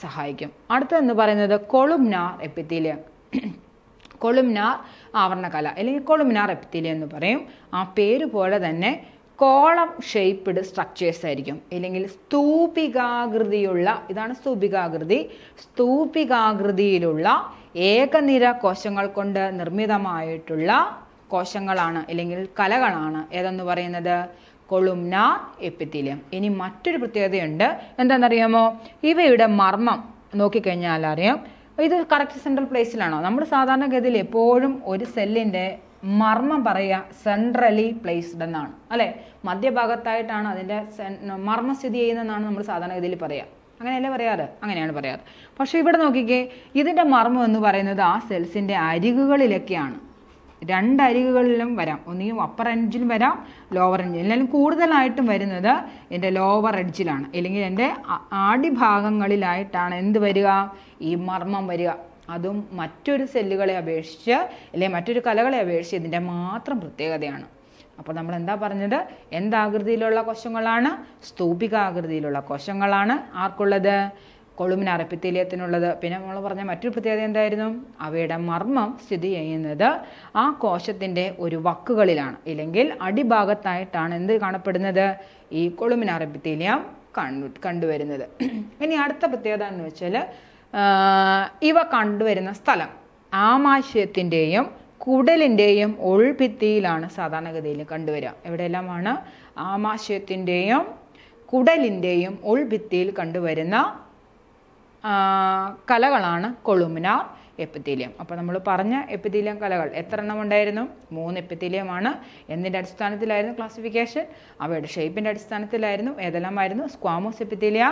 സഹായിക്കും അടുത്തെന്ന് പറയുന്നത് കൊളുംനാർ എപ്പിത്തീലിയ കൊളുംനാർ ആവരണകല അല്ലെങ്കിൽ കൊളുംനാർ എപ്പിത്തീലിയ എന്ന് പറയും ആ പേര് പോലെ തന്നെ കോളം ഷെയ്പ്ഡ് സ്ട്രക്ചേഴ്സ് ആയിരിക്കും അല്ലെങ്കിൽ സ്തൂപികാകൃതിയുള്ള ഇതാണ് സ്തൂപികാകൃതി സ്തൂപികാകൃതിയിലുള്ള ഏകനിര കോശങ്ങൾ കൊണ്ട് നിർമ്മിതമായിട്ടുള്ള കോശങ്ങളാണ് അല്ലെങ്കിൽ കലകളാണ് ഏതെന്ന് പറയുന്നത് കൊളുംന എപ്പിത്തീലിയം ഇനി മറ്റൊരു പ്രത്യേകതയുണ്ട് എന്താണെന്നറിയാമോ ഇവയുടെ മർമ്മം നോക്കിക്കഴിഞ്ഞാൽ അറിയാം ഇത് കറക്റ്റ് സെൻട്രൽ പ്ലേസിലാണോ നമ്മൾ സാധാരണഗതിയിൽ എപ്പോഴും ഒരു സെല്ലിൻ്റെ മർമ്മം പറയുക സെൻട്രലി പ്ലേസ്ഡ് എന്നാണ് അല്ലേ മധ്യഭാഗത്തായിട്ടാണ് അതിൻ്റെ മർമ്മം സ്ഥിതി ചെയ്യുന്നതെന്നാണ് നമ്മൾ സാധാരണഗതിയിൽ പറയുക അങ്ങനെയല്ലേ പറയാറ് അങ്ങനെയാണ് പറയാറ് പക്ഷേ ഇവിടെ നോക്കിക്കേ ഇതിൻ്റെ മർമ്മം എന്ന് പറയുന്നത് ആ സെൽസിൻ്റെ അരികുകളിലൊക്കെയാണ് രണ്ടരികുകളിലും വരാം ഒന്നുകിൽ അപ്പർ എഡ്ജിൽ വരാം ലോവർ എഡ്ജിൽ അല്ലെങ്കിൽ കൂടുതലായിട്ടും വരുന്നത് എൻ്റെ ലോവർ എഡ്ജിലാണ് അല്ലെങ്കിൽ എൻ്റെ ആടിഭാഗങ്ങളിലായിട്ടാണ് എന്ത് വരിക ഈ മർമ്മം വരിക അതും മറ്റൊരു സെല്ലുകളെ അപേക്ഷിച്ച് അല്ലെങ്കിൽ മറ്റൊരു കലകളെ അപേക്ഷിച്ച് ഇതിൻ്റെ മാത്രം പ്രത്യേകതയാണ് അപ്പോൾ നമ്മൾ എന്താ പറഞ്ഞത് എന്താകൃതിയിലുള്ള കോശങ്ങളാണ് സ്തൂപികാകൃതിയിലുള്ള കോശങ്ങളാണ് ആർക്കുള്ളത് കൊളുമിന് എപ്പിത്തീലിയത്തിനുള്ളത് പിന്നെ നമ്മൾ പറഞ്ഞ മറ്റൊരു പ്രത്യേകത എന്തായിരുന്നു അവയുടെ മർമ്മം സ്ഥിതി ചെയ്യുന്നത് ആ കോശത്തിൻ്റെ ഒരു വക്കുകളിലാണ് ഇല്ലെങ്കിൽ അടിഭാഗത്തായിട്ടാണ് എന്ത് കാണപ്പെടുന്നത് ഈ കൊളുമിന് എപ്പിത്തീലിയം കണ്ടു കണ്ടുവരുന്നത് ഇനി അടുത്ത പ്രത്യേകത എന്ന് വെച്ചാൽ ഇവ കണ്ടുവരുന്ന സ്ഥലം ആമാശയത്തിൻ്റെയും കുടലിൻ്റെയും ഉൾഭിത്തിയിലാണ് സാധാരണഗതിയിൽ കണ്ടുവരിക എവിടെയെല്ലാമാണ് ആമാശയത്തിൻ്റെയും കുടലിൻ്റെയും ഉൾഭിത്തിയിൽ കണ്ടുവരുന്ന കലകളാണ് കൊളുമിനാർ എപ്പിത്തീലിയം അപ്പോൾ നമ്മൾ പറഞ്ഞ എപ്പിത്തീലിയം കലകൾ എത്ര എണ്ണം ഉണ്ടായിരുന്നു മൂന്ന് എപ്പിത്തീലിയമാണ് എന്നിൻ്റെ അടിസ്ഥാനത്തിലായിരുന്നു ക്ലാസിഫിക്കേഷൻ അവയുടെ ഷേപ്പിൻ്റെ അടിസ്ഥാനത്തിലായിരുന്നു ആയിരുന്നു സ്ക്വാമോസ് എപ്പിത്തീലിയ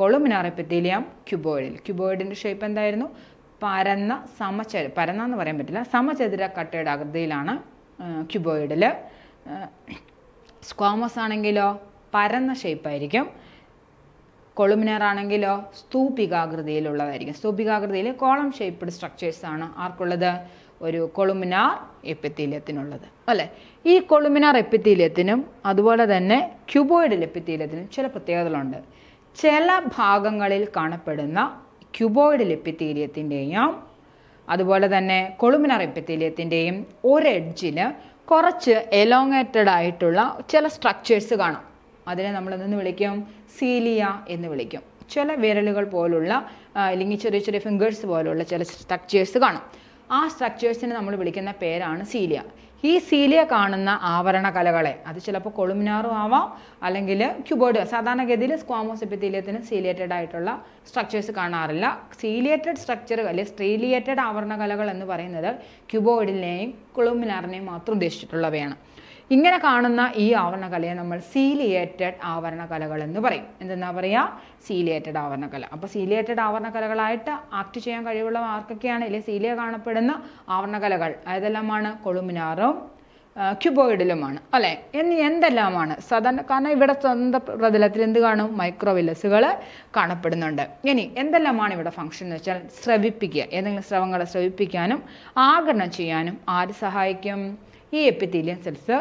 കൊളുമിനാർ എപ്പിത്തീലിയം ക്യുബോയിഡിൽ ക്യുബോയിഡിൻ്റെ ഷേപ്പ് എന്തായിരുന്നു പരന്ന സമച പരന്ന എന്ന് പറയാൻ പറ്റില്ല സമചതുര കട്ടയുടെ ആകൃതിയിലാണ് ക്യൂബോയിഡിൽ സ്ക്വാമസ് ആണെങ്കിലോ പരന്ന ഷേപ്പായിരിക്കും കൊളുമിനർ ആണെങ്കിലോ സ്തൂപികാകൃതിയിലുള്ളതായിരിക്കും സ്തൂപികാകൃതിയിൽ കോളം ഷേപ്പ്ഡ് ആണ് ആർക്കുള്ളത് ഒരു കൊളുമിനാർ എപ്പിത്തീലിയത്തിനുള്ളത് അല്ലേ ഈ കൊളുമിനാർ എപ്പിത്തീലിയത്തിനും അതുപോലെ തന്നെ ക്യൂബോയിഡ് എപ്പിത്തീലിയത്തിനും ചില പ്രത്യേകതകളുണ്ട് ചില ഭാഗങ്ങളിൽ കാണപ്പെടുന്ന ക്യൂബോയിഡൽ എപ്പിത്തീലിയത്തിൻ്റെയും അതുപോലെ തന്നെ കൊളുമിനർ എപ്പിത്തീലിയത്തിൻ്റെയും ഒരു എഡ്ജിൽ കുറച്ച് എലോങ്ങേറ്റഡ് ആയിട്ടുള്ള ചില സ്ട്രക്ചേഴ്സ് കാണാം അതിനെ നമ്മൾ എന്തെന്ന് വിളിക്കും സീലിയ എന്ന് വിളിക്കും ചില വിരലുകൾ പോലുള്ള അല്ലെങ്കിൽ ചെറിയ ചെറിയ ഫിംഗേഴ്സ് പോലുള്ള ചില സ്ട്രക്ചേഴ്സ് കാണും ആ സ്ട്രക്ചേഴ്സിനെ നമ്മൾ വിളിക്കുന്ന പേരാണ് സീലിയ ഈ സീലിയ കാണുന്ന ആവരണ കലകളെ അത് ചിലപ്പോൾ കൊളുമിനാറും ആവാം അല്ലെങ്കിൽ ക്യൂബോർഡ് സാധാരണഗതിയിൽ സ്ക്വാമോസ് എപ്പിത്തീലിയത്തിന് സീലിയേറ്റഡ് ആയിട്ടുള്ള സ്ട്രക്ചേഴ്സ് കാണാറില്ല സീലിയേറ്റഡ് സ്ട്രക്ചർ അല്ലെങ്കിൽ സ്ട്രീലിയേറ്റഡ് ആവരണ കലകൾ എന്ന് പറയുന്നത് ക്യൂബോയിഡിനെയും കൊളുമിനാറിനെയും മാത്രം ഉദ്ദേശിച്ചിട്ടുള്ളവയാണ് ഇങ്ങനെ കാണുന്ന ഈ ആവരണകലയെ നമ്മൾ സീലിയേറ്റഡ് ആവരണകലകൾ എന്ന് പറയും എന്തെന്നാ പറയുക സീലിയേറ്റഡ് ആവരണകല അപ്പോൾ സീലിയേറ്റഡ് ആവരണകലകളായിട്ട് ആക്ട് ചെയ്യാൻ കഴിവുള്ള ആർക്കൊക്കെയാണ് ഇല്ലെ സീലിയ കാണപ്പെടുന്ന ആവരണകലകൾ ഏതെല്ലാമാണ് കൊളുമിനാറും ക്യുബോയിഡിലുമാണ് അല്ലേ എന്ന് എന്തെല്ലാമാണ് സാധാരണ കാരണം ഇവിടെ സ്വന്ത പ്രതലത്തിൽ എന്ത് കാണും മൈക്രോവില്ലസുകൾ കാണപ്പെടുന്നുണ്ട് ഇനി എന്തെല്ലാമാണ് ഇവിടെ ഫംഗ്ഷൻ എന്ന് വെച്ചാൽ ശ്രവിപ്പിക്കുക ഏതെങ്കിലും സ്രവങ്ങളെ ശ്രവിപ്പിക്കാനും ആഗരണം ചെയ്യാനും ആര് സഹായിക്കും ഈ എപ്പിത്തീലിയം സെൽസ്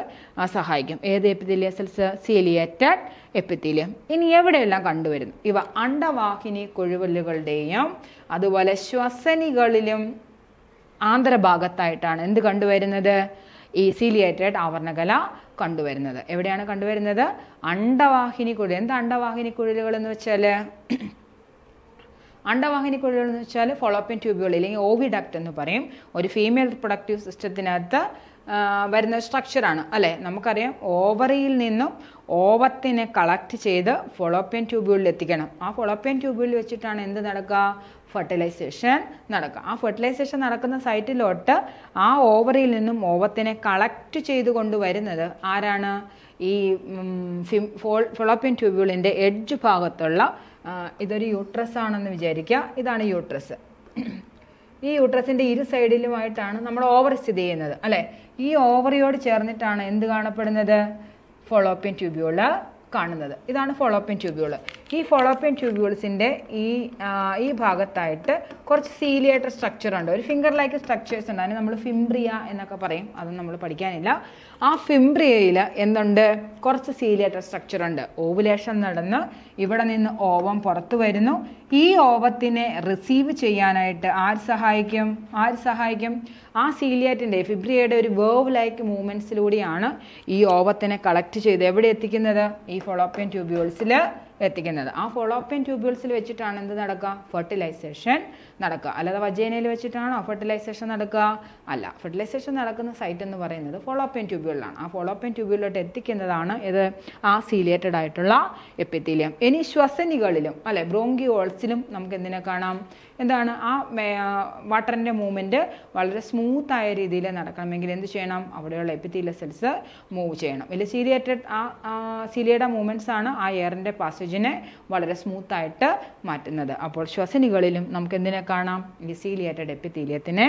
സഹായിക്കും ഏത് എപ്പിത്തീലിയം സെൽസ് സീലിയേറ്റഡ് എപ്പിത്തീലിയം ഇനി എവിടെയെല്ലാം കണ്ടുവരുന്നു ഇവ അണ്ടവാഹിനി കൊഴുവല്ലുകളുടെയും അതുപോലെ ശ്വസനികളിലും ആന്തരഭാഗത്തായിട്ടാണ് എന്ത് കണ്ടുവരുന്നത് ഈ സീലിയേറ്റഡ് ആവരണകല കണ്ടുവരുന്നത് എവിടെയാണ് കണ്ടുവരുന്നത് അണ്ടവാഹിനി കുഴൽ എന്താ അണ്ടവാഹിനി കുഴലുകൾ എന്ന് വെച്ചാൽ അണ്ടവാഹിനി കുഴലുകൾ എന്ന് വെച്ചാൽ ഫോളോപ്പിൻ ട്യൂബുകൾ അല്ലെങ്കിൽ ഓവിഡക്റ്റ് എന്ന് പറയും ഒരു ഫീമെയിൽ റിപ്രൊഡക്റ്റീവ് സിസ്റ്റത്തിനകത്ത് വരുന്ന സ്ട്രക്ചറാണ് അല്ലേ നമുക്കറിയാം ഓവറിയിൽ നിന്നും ഓവത്തിനെ കളക്ട് ചെയ്ത് ഫൊളോപ്യൻ ട്യൂബുകളിൽ എത്തിക്കണം ആ ഫൊളോപ്യൻ ട്യൂബുകളിൽ വെച്ചിട്ടാണ് എന്ത് നടക്കുക ഫെർട്ടിലൈസേഷൻ നടക്കുക ആ ഫെർട്ടിലൈസേഷൻ നടക്കുന്ന സൈറ്റിലോട്ട് ആ ഓവറിയിൽ നിന്നും ഓവത്തിനെ കളക്ട് ചെയ്ത് കൊണ്ടുവരുന്നത് ആരാണ് ഈ ഫൊളോപ്യൻ ട്യൂബുകളിൻ്റെ എഡ്ജ് ഭാഗത്തുള്ള ഇതൊരു യൂട്രസ് ആണെന്ന് വിചാരിക്കുക ഇതാണ് യൂട്രസ് ഈ യൂട്രസിൻ്റെ ഇരു സൈഡിലുമായിട്ടാണ് നമ്മൾ ഓവർ സ്ഥിതി ചെയ്യുന്നത് അല്ലേ ഈ ഓവറിയോട് ചേർന്നിട്ടാണ് എന്ത് കാണപ്പെടുന്നത് ഫോളോപ്പിൻ ട്യൂബ്യൂള് കാണുന്നത് ഇതാണ് ഫോളോപ്പിൻ ട്യൂബ്യൂള് ഈ ഫോളോപ്പിയൻ ട്യൂബ്യൂൾസിൻ്റെ ഈ ഈ ഭാഗത്തായിട്ട് കുറച്ച് സീലിയായിട്ട് സ്ട്രക്ചർ ഉണ്ട് ഒരു ഫിംഗർ ലൈക്ക് സ്ട്രക്ചേഴ്സ് ഉണ്ട് അതിന് നമ്മൾ ഫിംബ്രിയ എന്നൊക്കെ പറയും അത് നമ്മൾ പഠിക്കാനില്ല ആ ഫിംബ്രിയയിൽ എന്തുണ്ട് കുറച്ച് സീലിയായിട്ട് സ്ട്രക്ചർ ഉണ്ട് ഓവുലേഷൻ നടന്ന് ഇവിടെ നിന്ന് ഓവം പുറത്തു വരുന്നു ഈ ഓവത്തിനെ റിസീവ് ചെയ്യാനായിട്ട് ആര് സഹായിക്കും ആര് സഹായിക്കും ആ സീലിയാറ്റിൻ്റെ ഫിബ്രിയയുടെ ഒരു വേവ് ലൈക്ക് മൂവ്മെൻറ്റ്സിലൂടെയാണ് ഈ ഓവത്തിനെ കളക്ട് ചെയ്ത് എവിടെ എത്തിക്കുന്നത് ഈ ഫോളോപ്പിയൻ ട്യൂബ്യൂൾസിൽ എത്തിക്കുന്നത് ആ ഫോളോപ്പിൻ ട്യൂബ്യൂൾസിൽ വെച്ചിട്ടാണ് എന്ത് നടക്കുക ഫെർട്ടിലൈസേഷൻ നടക്കുക അല്ലാതെ വജേനയിൽ വെച്ചിട്ടാണോ ഫെർട്ടിലൈസേഷൻ നടക്കുക അല്ല ഫെർട്ടിലൈസേഷൻ നടക്കുന്ന സൈറ്റ് എന്ന് പറയുന്നത് ഫോളോപ്പിൻ ട്യൂബുകളിലാണ് ആ ഫോളോപ്പിൻ ട്യൂബുകളിലോട്ട് എത്തിക്കുന്നതാണ് ഇത് ആ സീലിയേറ്റഡ് ആയിട്ടുള്ള എപ്പിത്തീലിയം ഇനി ശ്വസനികളിലും അല്ലെ ബ്രോങ്കിയോൾസിലും നമുക്ക് എന്തിനെ കാണാം എന്താണ് ആ വാട്ടറിൻ്റെ മൂവ്മെൻറ്റ് വളരെ സ്മൂത്ത് ആയ രീതിയിൽ നടക്കണമെങ്കിൽ എന്ത് ചെയ്യണം അവിടെയുള്ള എപ്പിത്തീലിയ സെൽസ് മൂവ് ചെയ്യണം വലിയ സീലിയേറ്റഡ് ആ സീലിയുടെ മൂവ്മെൻറ്റ്സ് ആണ് ആ എയറിൻ്റെ പാസേജിനെ വളരെ സ്മൂത്തായിട്ട് മാറ്റുന്നത് അപ്പോൾ ശ്വസനികളിലും നമുക്ക് എന്തിനെ കാണാം എസീലിയേറ്റഡ് എപ്പിത്തീലിയത്തിനെ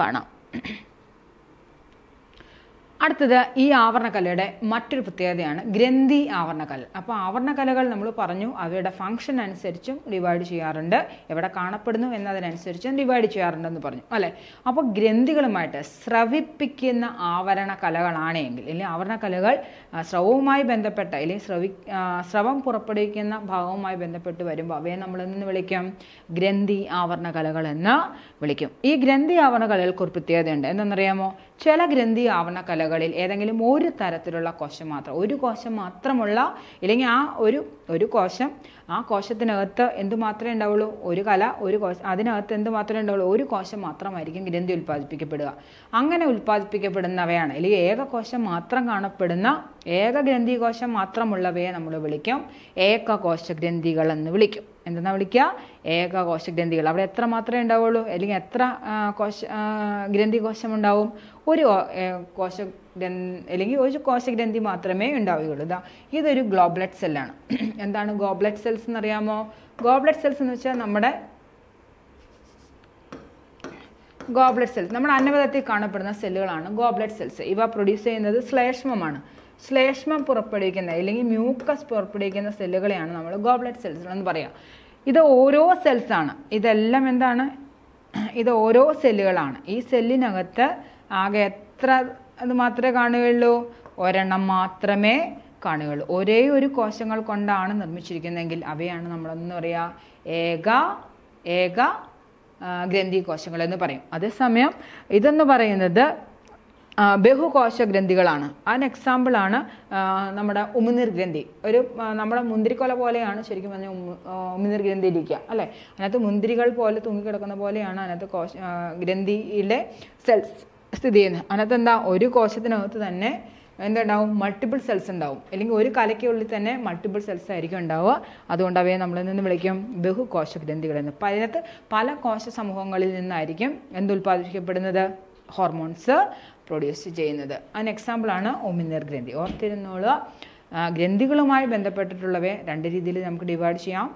കാണാം അടുത്തത് ഈ ആവരണകലയുടെ മറ്റൊരു പ്രത്യേകതയാണ് ഗ്രന്ഥി ആവരണകല അപ്പോൾ ആവരണകലകൾ നമ്മൾ പറഞ്ഞു അവയുടെ ഫംഗ്ഷൻ അനുസരിച്ചും ഡിവൈഡ് ചെയ്യാറുണ്ട് എവിടെ കാണപ്പെടുന്നു എന്നതിനനുസരിച്ചും ഡിവൈഡ് ചെയ്യാറുണ്ടെന്ന് പറഞ്ഞു അല്ലേ അപ്പോൾ ഗ്രന്ഥികളുമായിട്ട് സ്രവിപ്പിക്കുന്ന ആവരണ അല്ലെങ്കിൽ ആവരണകലകൾ സ്രവവുമായി ബന്ധപ്പെട്ട അല്ലെങ്കിൽ സ്രവി സ്രവം പുറപ്പെടുവിക്കുന്ന ഭാഗവുമായി ബന്ധപ്പെട്ട് വരുമ്പോൾ അവയെ നമ്മൾ എന്ന് വിളിക്കും ഗ്രന്ഥി ആവരണകലകൾ എന്ന് വിളിക്കും ഈ ഗ്രന്ഥി ആവരണകലകൾക്ക് ഒരു പ്രത്യേകതയുണ്ട് എന്തെന്നറിയാമോ ചില ഗ്രന്ഥി ആവണ കലകളിൽ ഏതെങ്കിലും ഒരു തരത്തിലുള്ള കോശം മാത്രം ഒരു കോശം മാത്രമുള്ള ഇല്ലെങ്കിൽ ആ ഒരു ഒരു കോശം ആ കോശത്തിനകത്ത് എന്തുമാത്രമേ മാത്രമേ ഉണ്ടാവുള്ളൂ ഒരു കല ഒരു കോശം അതിനകത്ത് എന്തുമാത്രമേ മാത്രമേ ഉണ്ടാവുള്ളൂ ഒരു കോശം മാത്രമായിരിക്കും ഗ്രന്ഥി ഉൽപ്പാദിപ്പിക്കപ്പെടുക അങ്ങനെ ഉൽപ്പാദിപ്പിക്കപ്പെടുന്നവയാണ് അല്ലെങ്കിൽ ഏകകോശം മാത്രം കാണപ്പെടുന്ന ഏക ഗ്രന്ഥി കോശം മാത്രമുള്ളവയെ നമ്മൾ വിളിക്കും ഏകകോശ ഗ്രന്ഥികൾ എന്ന് വിളിക്കും എന്താ വിളിക്കുക കോശ ഗ്രന്ഥികൾ അവിടെ എത്ര മാത്രമേ ഉണ്ടാവുള്ളൂ അല്ലെങ്കിൽ എത്ര കോശ ഗ്രന്ഥി കോശം ഉണ്ടാവും ഒരു കോശ അല്ലെങ്കിൽ ഒരു കോശഗ്രന്ഥി മാത്രമേ ഉണ്ടാവുകയുള്ളൂ ഇതാ ഇതൊരു ഗ്ലോബ്ലറ്റ് സെല്ലാണ് എന്താണ് ഗോബ്ലറ്റ് സെൽസ് എന്ന് അറിയാമോ ഗോബ്ലറ്റ് സെൽസ് എന്ന് വെച്ചാൽ നമ്മുടെ ഗോബ്ലറ്റ് സെൽസ് നമ്മുടെ അന്നപഥത്തിൽ കാണപ്പെടുന്ന സെല്ലുകളാണ് ഗോബ്ലറ്റ് സെൽസ് ഇവ പ്രൊഡ്യൂസ് ചെയ്യുന്നത് ശ്ലേഷ്മമാണ് ശ്ലേഷ്മം പുറപ്പെടുവിക്കുന്ന അല്ലെങ്കിൽ മ്യൂക്കസ് പുറപ്പെടുവിക്കുന്ന സെല്ലുകളെയാണ് നമ്മൾ ഗോബ്ലറ്റ് സെൽസ് എന്ന് പറയുക ഇത് ഓരോ സെൽസാണ് ഇതെല്ലാം എന്താണ് ഇത് ഓരോ സെല്ലുകളാണ് ഈ സെല്ലിനകത്ത് ആകെ എത്ര അത് മാത്രമേ കാണുകയുള്ളൂ ഒരെണ്ണം മാത്രമേ കാണുകയുള്ളൂ ഒരേ ഒരു കോശങ്ങൾ കൊണ്ടാണ് നിർമ്മിച്ചിരിക്കുന്നതെങ്കിൽ അവയാണ് നമ്മളെന്ന് പറയുക ഏക ഏക ഗ്രന്ഥി കോശങ്ങൾ എന്ന് പറയും അതേസമയം ഇതെന്ന് പറയുന്നത് ബഹുകോശ ഗ്രന്ഥികളാണ് അതിന് ആണ് നമ്മുടെ ഉമിനീർ ഗ്രന്ഥി ഒരു നമ്മുടെ മുന്തിരിക്കൊല പോലെയാണ് ശരിക്കും പറഞ്ഞാൽ ഉമിനീർ ഗ്രന്ഥി ഇരിക്കുക അല്ലേ അതിനകത്ത് മുന്തിരികൾ പോലെ തൂങ്ങിക്കിടക്കുന്ന പോലെയാണ് അതിനകത്ത് കോശ ഗ്രന്ഥിയിലെ സെൽസ് സ്ഥിതി ചെയ്യുന്നത് അതിനകത്ത് എന്താ ഒരു കോശത്തിനകത്ത് തന്നെ എന്തുണ്ടാവും മൾട്ടിപ്പിൾ സെൽസ് ഉണ്ടാവും അല്ലെങ്കിൽ ഒരു കലയ്ക്കുള്ളിൽ തന്നെ മൾട്ടിപ്പിൾ സെൽസ് ആയിരിക്കും ഉണ്ടാവുക അതുകൊണ്ട് അവയെ നമ്മൾ നിന്ന് വിളിക്കും ബഹുകോശ ഗ്രന്ഥികൾ എന്ന് അതിനകത്ത് പല കോശ സമൂഹങ്ങളിൽ നിന്നായിരിക്കും എന്തുൽപാദിപ്പിക്കപ്പെടുന്നത് ഹോർമോൺസ് പ്രൊഡ്യൂസ് ചെയ്യുന്നത് അതിന് എക്സാമ്പിളാണ് ഓമിനർ ഗ്രന്ഥി ഓർത്തിരുന്നോളുക ഗ്രന്ഥികളുമായി ബന്ധപ്പെട്ടിട്ടുള്ളവയെ രണ്ട് രീതിയിൽ നമുക്ക് ഡിവൈഡ് ചെയ്യാം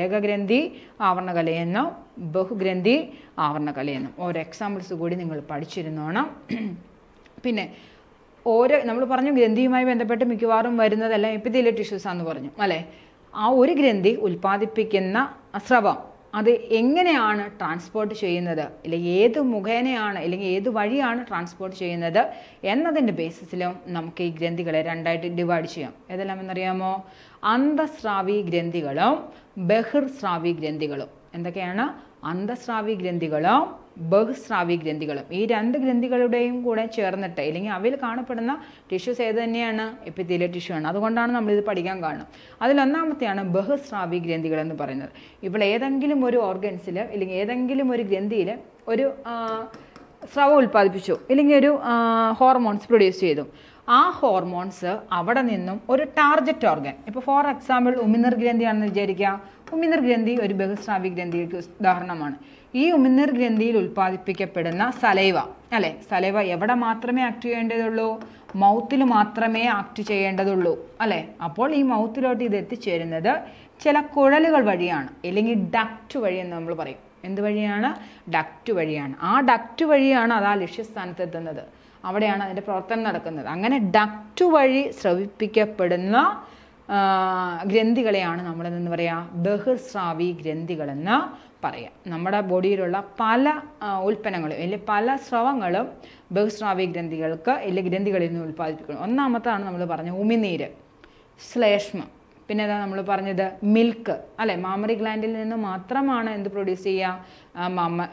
ഏകഗ്രന്ഥി ആവരണകലയെന്നും ബഹുഗ്രന്ഥി ആവരണകലയെന്നും ഓരോ എക്സാമ്പിൾസ് കൂടി നിങ്ങൾ പഠിച്ചിരുന്നോണം പിന്നെ ഓരോ നമ്മൾ പറഞ്ഞു ഗ്രന്ഥിയുമായി ബന്ധപ്പെട്ട് മിക്കവാറും വരുന്നതെല്ലാം എപ്പിത്തീലിയൽ ടിഷ്യൂസ് ആണെന്ന് പറഞ്ഞു അല്ലേ ആ ഒരു ഗ്രന്ഥി ഉൽപ്പാദിപ്പിക്കുന്ന സ്രവം അത് എങ്ങനെയാണ് ട്രാൻസ്പോർട്ട് ചെയ്യുന്നത് അല്ലെങ്കിൽ ഏത് മുഖേനയാണ് അല്ലെങ്കിൽ ഏത് വഴിയാണ് ട്രാൻസ്പോർട്ട് ചെയ്യുന്നത് എന്നതിൻ്റെ ബേസിസിലും നമുക്ക് ഈ ഗ്രന്ഥികളെ രണ്ടായിട്ട് ഡിവൈഡ് ചെയ്യാം ഏതെല്ലാം എന്നറിയാമോ അന്തസ്രാവി ഗ്രന്ഥികളും ബഹിർസ്രാവി ഗ്രന്ഥികളും എന്തൊക്കെയാണ് അന്തസ്രാവി ഗ്രന്ഥികളും ബഹുസ്രാവി ഗ്രന്ഥികളും ഈ രണ്ട് ഗ്രന്ഥികളുടെയും കൂടെ ചേർന്നിട്ട് അല്ലെങ്കിൽ അവയിൽ കാണപ്പെടുന്ന ടിഷ്യൂസ് ഏത് തന്നെയാണ് എപ്പിത്തീലിയ ടിഷ്യൂ ആണ് അതുകൊണ്ടാണ് നമ്മളിത് പഠിക്കാൻ കാണും അതിലൊന്നാമത്തെയാണ് ബഹുസ്രാവി ഗ്രന്ഥികൾ എന്ന് പറയുന്നത് ഇവിടെ ഏതെങ്കിലും ഒരു ഓർഗൻസിൽ അല്ലെങ്കിൽ ഏതെങ്കിലും ഒരു ഗ്രന്ഥിയിൽ ഒരു സ്രവം ഉൽപ്പാദിപ്പിച്ചു ഇല്ലെങ്കിൽ ഒരു ഹോർമോൺസ് പ്രൊഡ്യൂസ് ചെയ്തു ആ ഹോർമോൺസ് അവിടെ നിന്നും ഒരു ടാർജറ്റ് ഓർഗൻ ഇപ്പോൾ ഫോർ എക്സാമ്പിൾ ഉമിനീർ ഗ്രന്ഥിയാണെന്ന് വിചാരിക്കുക ഉമിനീർ ഗ്രന്ഥി ഒരു ബഹുസ്രാവി ഗ്രന്ഥിക്ക് ഉദാഹരണമാണ് ഈ ഉമിനീർ ഗ്രന്ഥിയിൽ ഉൽപ്പാദിപ്പിക്കപ്പെടുന്ന സലൈവ അല്ലെ സലൈവ എവിടെ മാത്രമേ ആക്ട് ചെയ്യേണ്ടതുള്ളൂ മൗത്തിൽ മാത്രമേ ആക്ട് ചെയ്യേണ്ടതുള്ളൂ അല്ലെ അപ്പോൾ ഈ മൗത്തിലോട്ട് ഇത് എത്തിച്ചേരുന്നത് ചില കുഴലുകൾ വഴിയാണ് അല്ലെങ്കിൽ ഡക്റ്റ് എന്ന് നമ്മൾ പറയും എന്ത് വഴിയാണ് ഡക്റ്റ് വഴിയാണ് ആ ഡക്റ്റ് വഴിയാണ് അത് ആ ലക്ഷ്യസ്ഥാനത്ത് എത്തുന്നത് അവിടെയാണ് അതിൻ്റെ പ്രവർത്തനം നടക്കുന്നത് അങ്ങനെ ഡക്റ്റ് വഴി ശ്രവിപ്പിക്കപ്പെടുന്ന ഗ്രന്ഥികളെയാണ് നമ്മൾ എന്താ പറയുക ബഹിർസ്രാവി ഗ്രന്ഥികളെന്ന് പറയാം നമ്മുടെ ബോഡിയിലുള്ള പല ഉൽപ്പന്നങ്ങളും അല്ലെങ്കിൽ പല സ്രവങ്ങളും ബഹുസ്രാവി ഗ്രന്ഥികൾക്ക് അല്ലെങ്കിൽ ഗ്രന്ഥികളിൽ നിന്ന് ഉൽപ്പാദിപ്പിക്കുന്നു ഒന്നാമത്താണ് നമ്മൾ പറഞ്ഞ ഉമിനീര് ശ്ലേഷ്മം പിന്നെ ഏതാ നമ്മൾ പറഞ്ഞത് മിൽക്ക് അല്ലെ മാമറി ഗ്ലാൻഡിൽ നിന്ന് മാത്രമാണ് എന്ത് പ്രൊഡ്യൂസ് ചെയ്യുക മാമ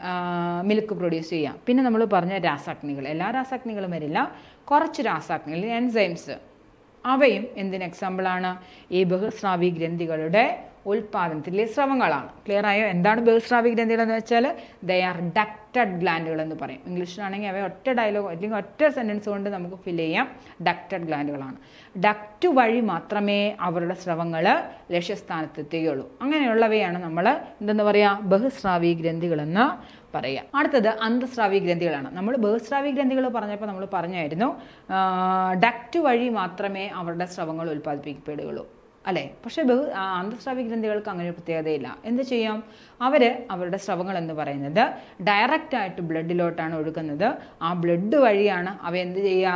മിൽക്ക് പ്രൊഡ്യൂസ് ചെയ്യുക പിന്നെ നമ്മൾ പറഞ്ഞ രാസാഗ്നികൾ എല്ലാ രാസാഗ്നികളും വരില്ല കുറച്ച് രാസാഗ്നികൾ എൻസൈംസ് അവയും എന്തിന് എക്സാമ്പിളാണ് ഈ ബഹുസ്രാവി ഗ്രന്ഥികളുടെ ഉൽപാദനത്തിലെ സ്രവങ്ങളാണ് ക്ലിയർ ആയോ എന്താണ് ബഹുസ്രാവി ഗ്രന്ഥികൾ എന്ന് വെച്ചാൽ ദേ ആർ ഡക്റ്റഡ് ഗ്ലാൻഡുകൾ എന്ന് പറയും ഇംഗ്ലീഷിലാണെങ്കിൽ അവയെ ഒറ്റ ഡയലോഗ് അല്ലെങ്കിൽ ഒറ്റ സെൻറ്റൻസ് കൊണ്ട് നമുക്ക് ഫിൽ ചെയ്യാം ഡക്റ്റഡ് ഗ്ലാൻഡുകളാണ് ഡക്റ്റ് വഴി മാത്രമേ അവരുടെ സ്രവങ്ങൾ ലക്ഷ്യസ്ഥാനത്തെത്തുകയുള്ളൂ അങ്ങനെയുള്ളവയാണ് നമ്മൾ എന്തെന്ന് പറയുക ബഹുസ്രാവി ഗ്രന്ഥികളെന്ന് പറയുക അടുത്തത് അന്തസ്രാവി ഗ്രന്ഥികളാണ് നമ്മൾ ബഹുസ്രാവി ഗ്രന്ഥികൾ പറഞ്ഞപ്പോൾ നമ്മൾ പറഞ്ഞായിരുന്നു ഡക്റ്റ് വഴി മാത്രമേ അവരുടെ സ്രവങ്ങൾ ഉൽപ്പാദിപ്പിക്കപ്പെടുകയുള്ളൂ അല്ലേ പക്ഷേ ബഹു അന്തസ്രാവി ഗ്രന്ഥികൾക്ക് അങ്ങനെ ഒരു പ്രത്യേകതയില്ല എന്ത് ചെയ്യാം അവർ അവരുടെ സ്രവങ്ങൾ എന്ന് പറയുന്നത് ഡയറക്റ്റായിട്ട് ബ്ലഡിലോട്ടാണ് ഒഴുകുന്നത് ആ ബ്ലഡ് വഴിയാണ് അവ എന്ത് ചെയ്യുക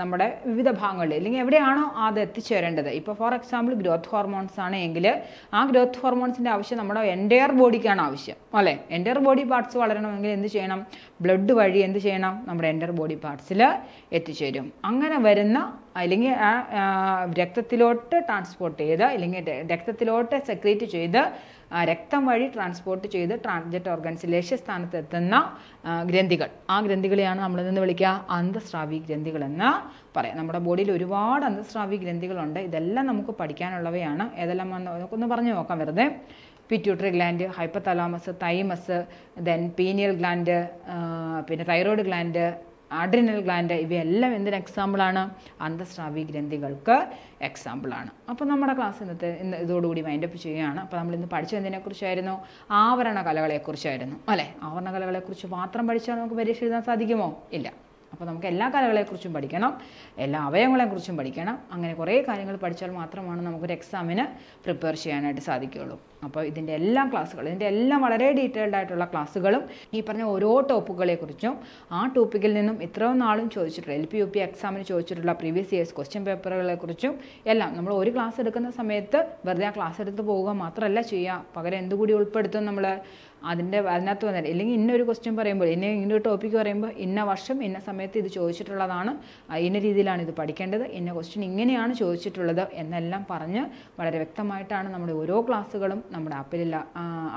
നമ്മുടെ വിവിധ ഭാഗങ്ങളിൽ അല്ലെങ്കിൽ എവിടെയാണോ അത് എത്തിച്ചേരേണ്ടത് ഇപ്പോൾ ഫോർ എക്സാമ്പിൾ ഗ്രോത്ത് ഹോർമോൺസ് ആണെങ്കിൽ ആ ഗ്രോത്ത് ഹോർമോൺസിൻ്റെ ആവശ്യം നമ്മുടെ എൻറ്റയർ ബോഡിക്കാണ് ആവശ്യം അല്ലേ എൻറ്റയർ ബോഡി പാർട്സ് വളരണമെങ്കിൽ എന്ത് ചെയ്യണം ബ്ലഡ് വഴി എന്ത് ചെയ്യണം നമ്മുടെ എൻ്റർ ബോഡി പാർട്സിൽ എത്തിച്ചേരും അങ്ങനെ വരുന്ന അല്ലെങ്കിൽ ആ രക്തത്തിലോട്ട് ട്രാൻസ്പോർട്ട് ചെയ്ത് അല്ലെങ്കിൽ രക്തത്തിലോട്ട് സെക്രീറ്റ് ചെയ്ത് രക്തം വഴി ട്രാൻസ്പോർട്ട് ചെയ്ത് ട്രാൻസ്ജെറ്റ് ഓർഗൻസ് ലക്ഷ്യസ്ഥാനത്ത് എത്തുന്ന ഗ്രന്ഥികൾ ആ ഗ്രന്ഥികളെയാണ് നമ്മൾ നിന്ന് വിളിക്കുക അന്തസ്രാവി എന്ന് പറയാം നമ്മുടെ ബോഡിയിൽ ഒരുപാട് അന്തസ്രാവി ഗ്രന്ഥികളുണ്ട് ഇതെല്ലാം നമുക്ക് പഠിക്കാനുള്ളവയാണ് ഏതെല്ലാം നമുക്കൊന്ന് പറഞ്ഞു നോക്കാം വെറുതെ pituitary gland hypothalamus thymus then pineal gland പിന്നെ തൈറോയ്ഡ് ഗ്ലാൻഡ് അഡ്രിനൽ ഗ്ലാൻഡ് ഇവയെല്ലാം എന്തിന് എക്സാമ്പിളാണ് അന്തസ്രാവി ഗ്രന്ഥികൾക്ക് എക്സാമ്പിളാണ് അപ്പോൾ നമ്മുടെ ക്ലാസ് ഇന്നത്തെ ഇന്ന് ഇതോടുകൂടി മൈൻഡപ്പ് ചെയ്യുകയാണ് അപ്പോൾ നമ്മൾ ഇന്ന് പഠിച്ചതിനെക്കുറിച്ചായിരുന്നു ആവരണ കലകളെക്കുറിച്ചായിരുന്നു അല്ലേ ആവരണ കലകളെക്കുറിച്ച് മാത്രം പഠിച്ചാൽ നമുക്ക് പരീക്ഷ എഴുതാൻ സാധിക്കുമോ ഇല്ല അപ്പോൾ നമുക്ക് എല്ലാ കലകളെക്കുറിച്ചും പഠിക്കണം എല്ലാ അവയവങ്ങളെക്കുറിച്ചും പഠിക്കണം അങ്ങനെ കുറേ കാര്യങ്ങൾ പഠിച്ചാൽ മാത്രമാണ് നമുക്കൊരു എക്സാമിന് പ്രിപ്പയർ ചെയ്യാനായിട്ട് സാധിക്കുകയുള്ളൂ അപ്പോൾ ഇതിൻ്റെ എല്ലാ ക്ലാസ്സുകളും ഇതിൻ്റെ എല്ലാം വളരെ ഡീറ്റെയിൽഡ് ആയിട്ടുള്ള ക്ലാസ്സുകളും ഈ പറഞ്ഞ ഓരോ കുറിച്ചും ആ ടോപ്പിക്കിൽ നിന്നും ഇത്രയും നാളും ചോദിച്ചിട്ടുള്ള എൽ പി യു പി എക്സാമിന് ചോദിച്ചിട്ടുള്ള പ്രീവിയസ് ഇയേഴ്സ് ക്വസ്റ്റ്യൻ പേപ്പറുകളെക്കുറിച്ചും എല്ലാം നമ്മൾ ഒരു ക്ലാസ് എടുക്കുന്ന സമയത്ത് വെറുതെ ആ ക്ലാസ് എടുത്ത് പോവുക മാത്രമല്ല ചെയ്യുക പകരം എന്തുകൂടി ഉൾപ്പെടുത്തും നമ്മൾ അതിൻ്റെ അതിനകത്ത് വന്നിട്ട് ഇല്ലെങ്കിൽ ഇന്നൊരു ക്വസ്റ്റ്യൻ പറയുമ്പോൾ ഇന്ന ഇന്നൊരു ടോപ്പിക്ക് പറയുമ്പോൾ ഇന്ന വർഷം ഇന്ന സമയത്ത് ഇത് ചോദിച്ചിട്ടുള്ളതാണ് ഇന്ന രീതിയിലാണ് ഇത് പഠിക്കേണ്ടത് ഇന്ന ക്വസ്റ്റ്യൻ ഇങ്ങനെയാണ് ചോദിച്ചിട്ടുള്ളത് എന്നെല്ലാം പറഞ്ഞ് വളരെ വ്യക്തമായിട്ടാണ് നമ്മുടെ ഓരോ ക്ലാസ്സുകളും നമ്മുടെ ആപ്പിൽ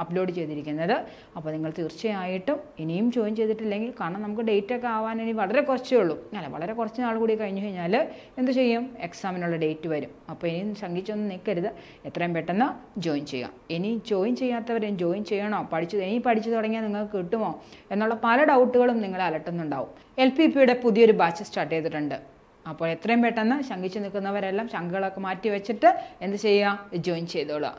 അപ്ലോഡ് ചെയ്തിരിക്കുന്നത് അപ്പോൾ നിങ്ങൾ തീർച്ചയായിട്ടും ഇനിയും ജോയിൻ ചെയ്തിട്ടില്ലെങ്കിൽ കാരണം നമുക്ക് ഡേറ്റ് ഒക്കെ ആവാൻ ഇനി വളരെ കുറച്ചേ ഉള്ളൂ അല്ല വളരെ കുറച്ച് നാൾ കൂടി കഴിഞ്ഞു കഴിഞ്ഞാൽ എന്ത് ചെയ്യും എക്സാമിനുള്ള ഡേറ്റ് വരും അപ്പോൾ ഇനിയും ശങ്കിച്ചൊന്നും നിൽക്കരുത് എത്രയും പെട്ടെന്ന് ജോയിൻ ചെയ്യുക ഇനി ജോയിൻ ചെയ്യാത്തവരെയും ജോയിൻ ചെയ്യണോ പഠിച്ചു പഠിച്ചു ഇനി പഠിച്ചു തുടങ്ങിയാൽ നിങ്ങൾക്ക് കിട്ടുമോ എന്നുള്ള പല ഡൗട്ടുകളും നിങ്ങൾ അലട്ടുന്നുണ്ടാവും എൽ പി പിയുടെ പുതിയൊരു ബാച്ച് സ്റ്റാർട്ട് ചെയ്തിട്ടുണ്ട് അപ്പോൾ എത്രയും പെട്ടെന്ന് ശങ്കിച്ചു നിൽക്കുന്നവരെല്ലാം ശങ്കകളൊക്കെ മാറ്റി വെച്ചിട്ട് എന്ത് ചെയ്യുക ജോയിൻ ചെയ്തോളുക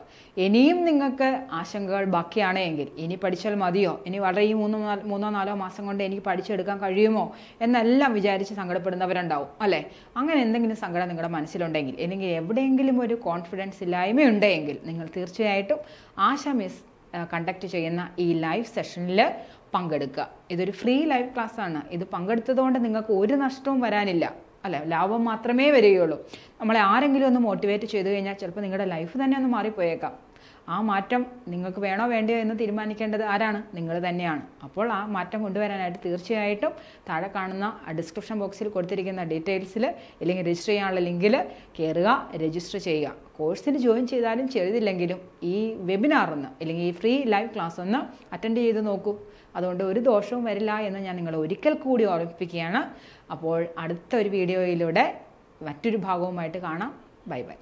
ഇനിയും നിങ്ങൾക്ക് ആശങ്കകൾ ബാക്കിയാണെങ്കിൽ ഇനി പഠിച്ചാൽ മതിയോ ഇനി വളരെ ഈ മൂന്നോ മൂന്നോ നാലോ മാസം കൊണ്ട് എനിക്ക് പഠിച്ചെടുക്കാൻ കഴിയുമോ എന്നെല്ലാം വിചാരിച്ച് സങ്കടപ്പെടുന്നവരുണ്ടാവും അല്ലേ അങ്ങനെ എന്തെങ്കിലും സങ്കടം നിങ്ങളുടെ മനസ്സിലുണ്ടെങ്കിൽ എനിക്ക് എവിടെയെങ്കിലും ഒരു കോൺഫിഡൻസ് ഇല്ലായ്മ ഉണ്ടെങ്കിൽ നിങ്ങൾ തീർച്ചയായിട്ടും ആശ മിസ് കണ്ടക്ട് ചെയ്യുന്ന ഈ ലൈവ് സെഷനിൽ പങ്കെടുക്കുക ഇതൊരു ഫ്രീ ലൈവ് ക്ലാസ് ആണ് ഇത് പങ്കെടുത്തതുകൊണ്ട് നിങ്ങൾക്ക് ഒരു നഷ്ടവും വരാനില്ല അല്ല ലാഭം മാത്രമേ വരികയുള്ളൂ നമ്മളെ ആരെങ്കിലും ഒന്ന് മോട്ടിവേറ്റ് ചെയ്തു കഴിഞ്ഞാൽ ചിലപ്പോൾ നിങ്ങളുടെ ലൈഫ് തന്നെ ഒന്ന് മാറിപ്പോയേക്കാം ആ മാറ്റം നിങ്ങൾക്ക് വേണോ വേണ്ടയോ എന്ന് തീരുമാനിക്കേണ്ടത് ആരാണ് നിങ്ങൾ തന്നെയാണ് അപ്പോൾ ആ മാറ്റം കൊണ്ടുവരാനായിട്ട് തീർച്ചയായിട്ടും താഴെ കാണുന്ന ഡിസ്ക്രിപ്ഷൻ ബോക്സിൽ കൊടുത്തിരിക്കുന്ന ഡീറ്റെയിൽസിൽ അല്ലെങ്കിൽ രജിസ്റ്റർ ചെയ്യാനുള്ള ലിങ്കിൽ കയറുക രജിസ്റ്റർ ചെയ്യുക കോഴ്സിന് ജോയിൻ ചെയ്താലും ചെയ്തില്ലെങ്കിലും ഈ വെബിനാർ ഒന്ന് അല്ലെങ്കിൽ ഈ ഫ്രീ ലൈവ് ക്ലാസ് ഒന്ന് അറ്റൻഡ് ചെയ്ത് നോക്കൂ അതുകൊണ്ട് ഒരു ദോഷവും വരില്ല എന്ന് ഞാൻ നിങ്ങളെ ഒരിക്കൽ കൂടി ഓർമ്മിപ്പിക്കുകയാണ് അപ്പോൾ അടുത്ത ഒരു വീഡിയോയിലൂടെ മറ്റൊരു ഭാഗവുമായിട്ട് കാണാം ബൈ ബൈ